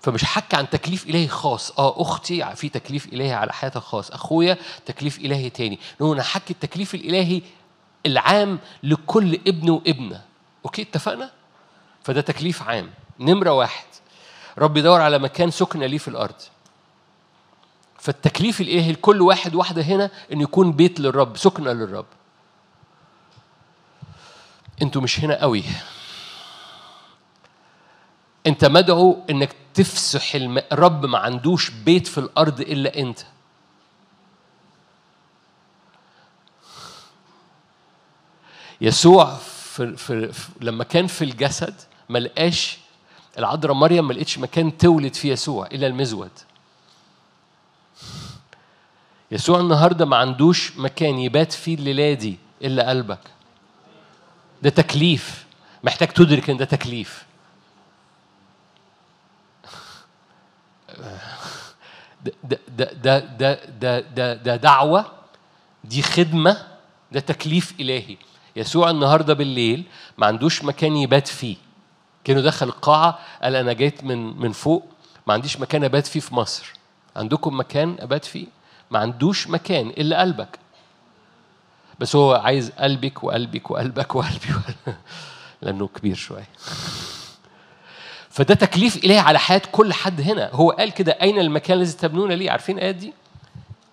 فمش حكى عن تكليف إلهي خاص اه أختي في تكليف إلهي على حياتها خاص أخويا تكليف إلهي تاني نقول أنا حكي التكليف الإلهي العام لكل ابن وابنة أوكي اتفقنا؟ فده تكليف عام نمرة واحد رب يدور على مكان سكن ليه في الأرض فالتكليف الايه لكل واحد واحده هنا ان يكون بيت للرب سكنه للرب انتوا مش هنا قوي انت مدعو انك تفسح الم... الرب ما عندوش بيت في الارض الا انت يسوع في... في... في... لما كان في الجسد ما لقاش العذراء مريم ما لقتش مكان تولد فيه يسوع الا المزود يسوع النهارده ما عندوش مكان يبات فيه الليله دي الا قلبك ده تكليف محتاج تدرك ان ده تكليف ده ده ده ده ده ده, دعوه دي خدمه ده تكليف الهي يسوع النهارده بالليل ما عندوش مكان يبات فيه كانه دخل القاعه قال انا جيت من من فوق ما عنديش مكان ابات فيه في مصر عندكم مكان ابات فيه ما عندوش مكان إلا قلبك بس هو عايز قلبك وقلبك وقلبك وقلبي لأنه كبير شوية فده تكليف اله على حياة كل حد هنا هو قال كده أين المكان الذي تبنون لي عارفين الآيات دي؟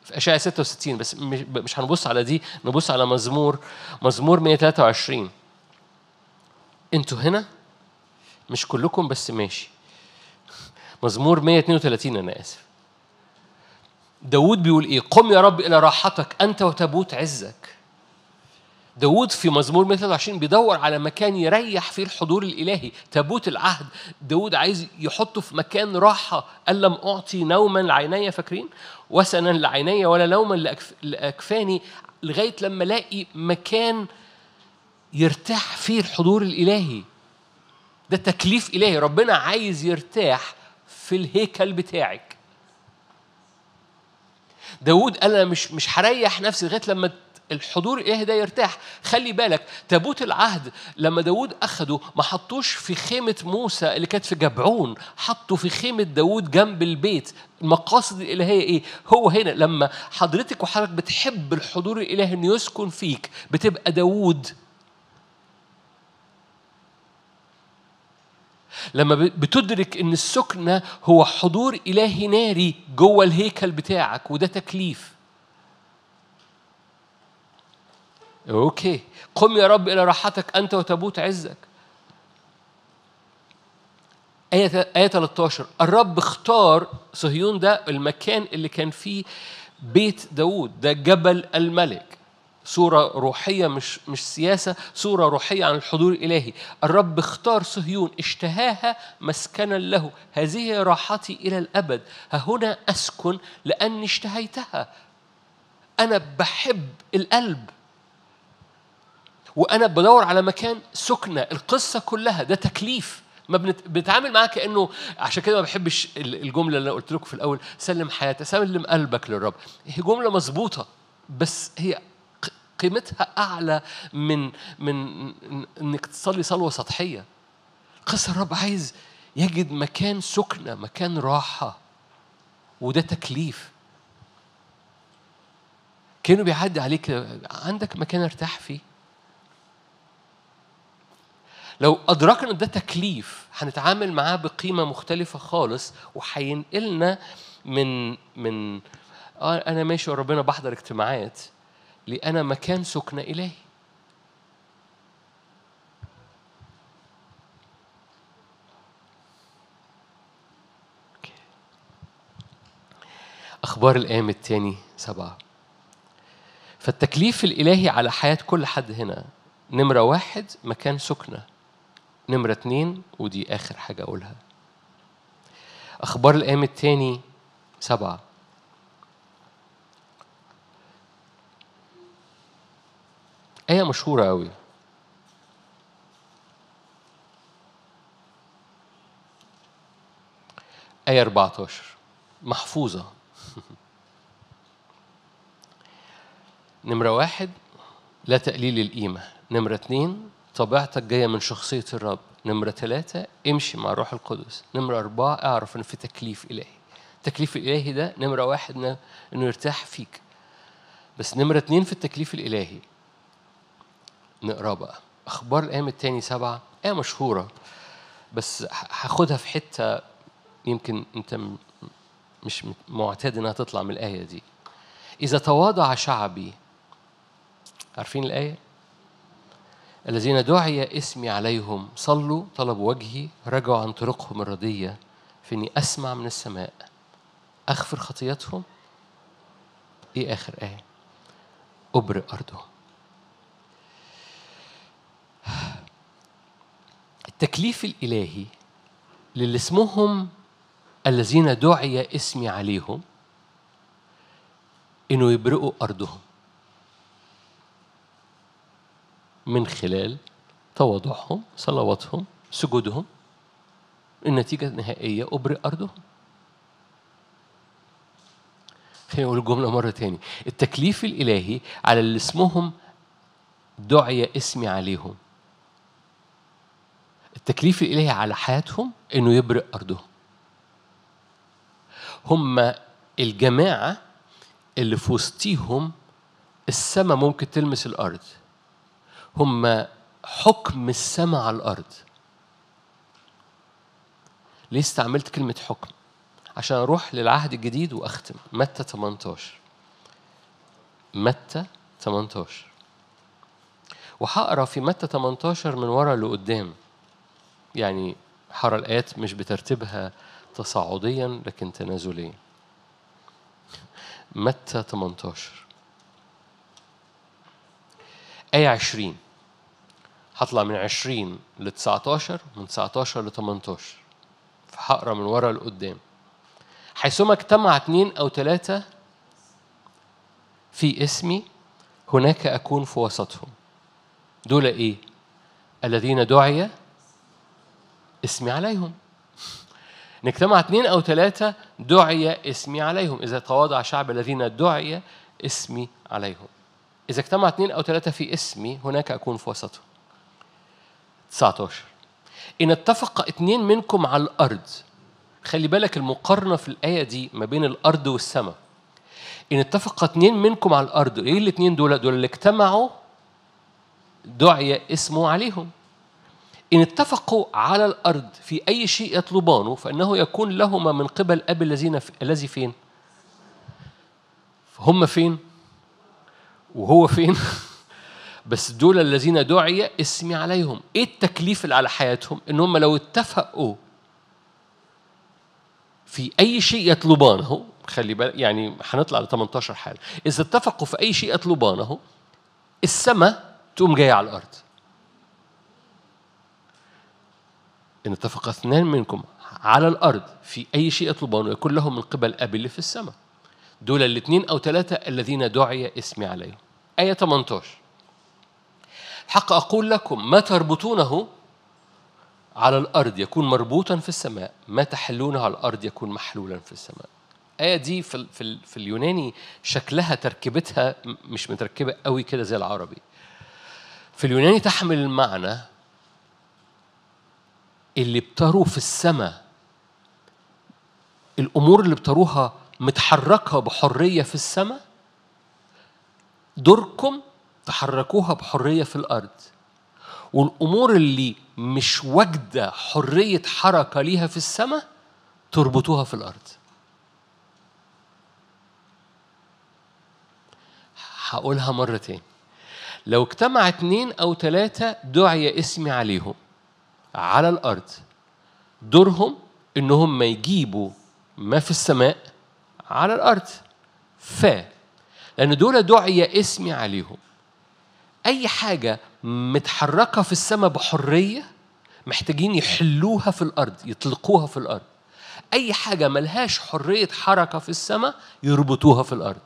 في أشعة 66 بس مش هنبص على دي نبص على مزمور مزمور 123 أنتوا هنا مش كلكم بس ماشي مزمور 132 أنا آسف داود بيقول إيه قم يا رب إلى راحتك أنت وتابوت عزك داود في مزمور 23 بيدور على مكان يريح فيه الحضور الإلهي تابوت العهد داود عايز يحطه في مكان راحة قال لم أعطي نوما لعيني فاكرين وسنا لعيني ولا نوما لأكفاني لغاية لما ألاقي مكان يرتاح فيه الحضور الإلهي ده تكليف إلهي ربنا عايز يرتاح في الهيكل بتاعك داود قال أنا مش مش هريح نفسي لغاية لما الحضور الالهي ده يرتاح خلي بالك تابوت العهد لما داود اخده ما حطوش في خيمه موسى اللي كانت في جبعون حطه في خيمه داود جنب البيت المقاصد الالهيه ايه هو هنا لما حضرتك وحضرتك بتحب الحضور الالهي انه يسكن فيك بتبقى داود لما بتدرك ان السكنة هو حضور إلهي ناري جوه الهيكل بتاعك وده تكليف اوكي قم يا رب إلى راحتك أنت وتابوت عزك آية آية 13 الرب اختار صهيون ده المكان اللي كان فيه بيت داوود ده جبل الملك صورة روحية مش مش سياسة، صورة روحية عن الحضور الإلهي، الرب اختار صهيون اشتهاها مسكنا له، هذه راحتي إلى الأبد، ههنا أسكن لأني اشتهيتها. أنا بحب القلب. وأنا بدور على مكان سكنة، القصة كلها ده تكليف، ما بنتعامل معاه كانه عشان كده ما بحبش الجمله اللي انا قلت لكم في الاول سلم حياتك سلم قلبك للرب هي جمله مظبوطه بس هي قيمتها أعلى من من إنك تصلي صلوة سطحية قصة الرب عايز يجد مكان سكنة مكان راحة وده تكليف كأنه بيعدي عليك عندك مكان ارتاح فيه لو أدركنا إن ده تكليف هنتعامل معاه بقيمة مختلفة خالص وهينقلنا من من آه، أنا ماشي وربنا بحضر اجتماعات لأنا مكان سكن إلهي أخبار الآيام الثاني سبعة فالتكليف الإلهي على حياة كل حد هنا نمرة واحد مكان سكنة نمرة اتنين ودي آخر حاجة أقولها أخبار الأيام الثاني سبعة آية مشهورة أوي آية 14 محفوظة نمرة واحد لا تقليل القيمة نمرة اتنين طبيعتك جاية من شخصية الرب نمرة ثلاثة امشي مع الروح القدس نمرة أربعة اعرف إن في تكليف إلهي التكليف الإلهي ده نمرة واحد إنه يرتاح فيك بس نمرة اتنين في التكليف الإلهي نقراه بقى اخبار الايام التاني سبعه ايه مشهوره بس هاخدها في حته يمكن انت مش معتاد انها تطلع من الايه دي اذا تواضع شعبي عارفين الايه الذين دعي اسمي عليهم صلوا طلبوا وجهي رجعوا عن طرقهم الرديه فاني اسمع من السماء اغفر خطيتهم ايه اخر ايه ابرئ ارضهم التكليف الإلهي للي اسمهم الذين دعي اسمي عليهم إنه يبرئوا أرضهم من خلال تواضعهم صلواتهم سجودهم النتيجة النهائية أبرئ أرضهم خلينا نقول الجملة مرة تاني التكليف الإلهي على اللي اسمهم دعي اسمي عليهم التكليف الإلهي على حياتهم إنه يبرق أرضهم هم الجماعة اللي في وسطيهم السماء ممكن تلمس الأرض هم حكم السماء على الأرض ليه استعملت كلمة حكم؟ عشان أروح للعهد الجديد وأختم متى 18 متى 18 وهقرا في متى 18 من ورا لقدام يعني حرى الآيات مش بترتيبها تصاعديا لكن تنازليا متى 18 آية 20 هطلع من 20 ل 19 من 19 ل 18 فهقرا من ورا لقدام حيثما اجتمع اثنين او ثلاثه في اسمي هناك اكون في وسطهم دول ايه الذين دعي اسمي عليهم نجتمع اثنين أو ثلاثة دعي اسمي عليهم إذا تواضع شعب الذين دعي اسمي عليهم إذا اجتمع اثنين أو ثلاثة في اسمي هناك أكون في وسطهم 19 إن اتفق اثنين منكم على الأرض خلي بالك المقارنة في الآية دي ما بين الأرض والسماء إن اتفق اثنين منكم على الأرض إيه الاثنين دول دول اللي اجتمعوا دعي اسمه عليهم إن اتفقوا على الأرض في أي شيء يطلبانه فإنه يكون لهما من قبل أب الذين في... الذي فين؟ هم فين؟ وهو فين؟ بس دول الذين دعي اسمي عليهم، إيه التكليف اللي على حياتهم؟ إن هم لو اتفقوا في أي شيء يطلبانه خلي بالك يعني هنطلع ل 18 حاله، إذا اتفقوا في أي شيء يطلبانه السماء تقوم جاية على الأرض. إن اتفق اثنان منكم على الأرض في أي شيء يطلبونه يكون لهم من قبل أبي اللي في السماء دول الاثنين أو ثلاثة الذين دعي اسمي عليهم آية 18 الحق أقول لكم ما تربطونه على الأرض يكون مربوطا في السماء ما تحلونه على الأرض يكون محلولا في السماء الآية دي في, في, في اليوناني شكلها تركيبتها مش متركبة قوي كده زي العربي في اليوناني تحمل المعنى اللي بتروا في السماء الأمور اللي بتروها متحركة بحرية في السماء دوركم تحركوها بحرية في الأرض والأمور اللي مش واجدة حرية حركة ليها في السماء تربطوها في الأرض هقولها مرة تاني لو اجتمع اتنين أو تلاتة دعي اسمي عليهم على الأرض دورهم إنهم ما يجيبوا ما في السماء على الأرض ف لأن دول دعي اسمي عليهم أي حاجة متحركة في السماء بحرية محتاجين يحلوها في الأرض يطلقوها في الأرض أي حاجة ملهاش حرية حركة في السماء يربطوها في الأرض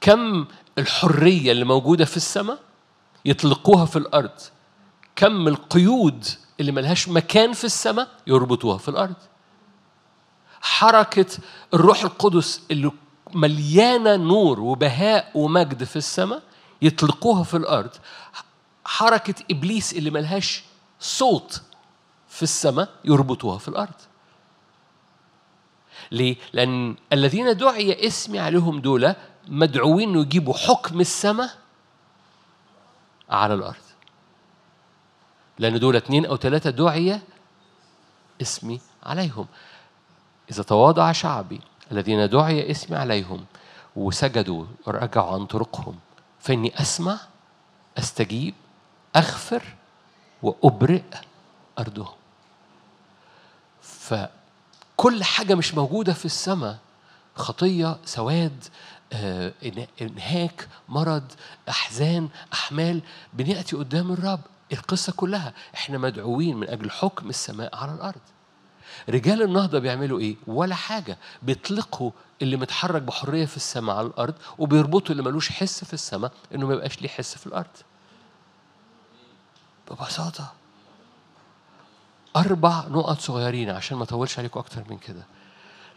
كم الحرية اللي موجودة في السماء يطلقوها في الأرض كم القيود اللي ملهاش مكان في السماء يربطوها في الأرض حركة الروح القدس اللي مليانة نور وبهاء ومجد في السماء يطلقوها في الأرض حركة إبليس اللي ملهاش صوت في السماء يربطوها في الأرض ليه؟ لأن الذين دعي اسمي عليهم دوله مدعوين انه يجيبوا حكم السماء على الارض لان دول اثنين او ثلاثه دعي اسمي عليهم اذا تواضع شعبي الذين دعي اسمي عليهم وسجدوا ورجعوا عن طرقهم فاني اسمع استجيب اغفر وابرئ ارضهم فكل حاجه مش موجوده في السماء خطيه سواد آه، انهاك مرض احزان احمال بناتي قدام الرب القصه كلها احنا مدعوين من اجل حكم السماء على الارض رجال النهضه بيعملوا ايه ولا حاجه بيطلقوا اللي متحرك بحريه في السماء على الارض وبيربطوا اللي ملوش حس في السماء انه ما يبقاش ليه حس في الارض ببساطه اربع نقط صغيرين عشان ما اطولش عليكم اكتر من كده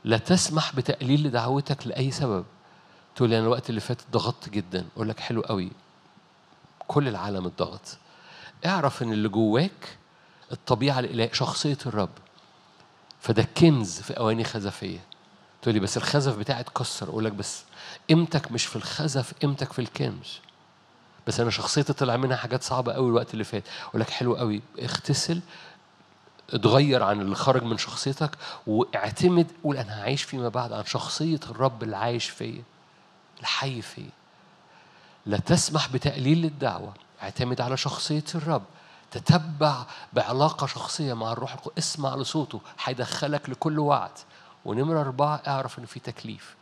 لا تسمح بتقليل دعوتك لاي سبب تقول لي انا الوقت اللي فات ضغطت جدا اقول لك حلو قوي كل العالم اتضغط اعرف ان اللي جواك الطبيعه الالهيه شخصيه الرب فده كنز في اواني خزفيه تقول لي بس الخزف بتاعي اتكسر اقول لك بس قيمتك مش في الخزف قيمتك في الكنز بس انا شخصيتي طلع منها حاجات صعبه قوي الوقت اللي فات اقول لك حلو قوي اغتسل اتغير عن اللي خرج من شخصيتك واعتمد قول انا هعيش فيما بعد عن شخصيه الرب اللي عايش فيا الحي فيه لا تسمح بتقليل الدعوة اعتمد على شخصية الرب تتبع بعلاقة شخصية مع الروح القدس اسمع لصوته هيدخلك لكل وعد ونمرة أربعة اعرف إن في تكليف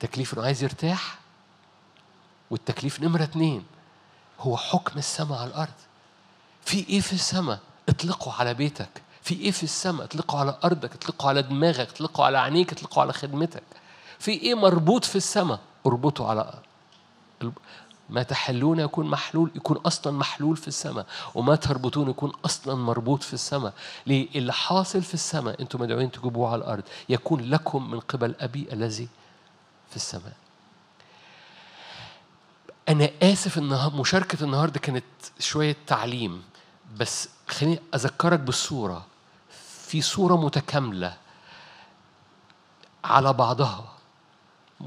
تكليف إنه عايز يرتاح والتكليف نمرة اتنين هو حكم السماء على الأرض في إيه في السماء اطلقه على بيتك في إيه في السماء اطلقه على أرضك اطلقه على دماغك اطلقه على عينيك اطلقه على خدمتك في ايه مربوط في السماء اربطه على ما تحلون يكون محلول يكون اصلا محلول في السماء وما تربطون يكون اصلا مربوط في السماء ليه اللي حاصل في السماء انتم مدعوين تجيبوه على الارض يكون لكم من قبل ابي الذي في السماء انا اسف ان مشاركه النهارده كانت شويه تعليم بس خليني اذكرك بالصوره في صوره متكامله على بعضها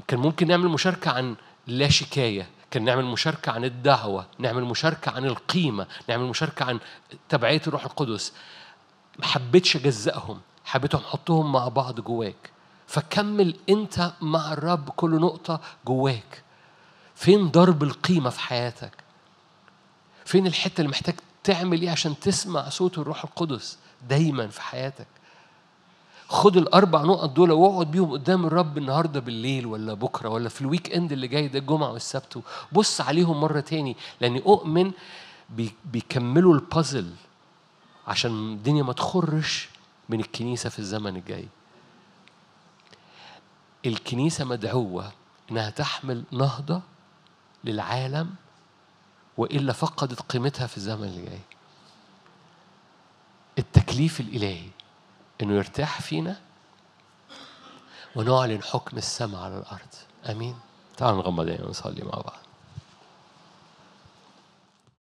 كان ممكن نعمل مشاركة عن لا شكاية كان نعمل مشاركة عن الدعوة نعمل مشاركة عن القيمة نعمل مشاركة عن تبعية الروح القدس ما حبيتش أجزأهم حبيتهم حطهم مع بعض جواك فكمل أنت مع الرب كل نقطة جواك فين ضرب القيمة في حياتك فين الحتة اللي محتاج تعمل إيه عشان تسمع صوت الروح القدس دايما في حياتك خد الاربع نقط دول واقعد بيهم قدام الرب النهارده بالليل ولا بكره ولا في الويك اند اللي جاي ده الجمعه والسبت بص عليهم مره تاني لاني اؤمن بيكملوا البازل عشان الدنيا ما تخرش من الكنيسه في الزمن الجاي الكنيسه مدعوه انها تحمل نهضه للعالم والا فقدت قيمتها في الزمن اللي جاي التكليف الالهي انه يرتاح فينا ونعلن حكم السماء على الارض امين تعالوا نغمض عينينا ونصلي مع بعض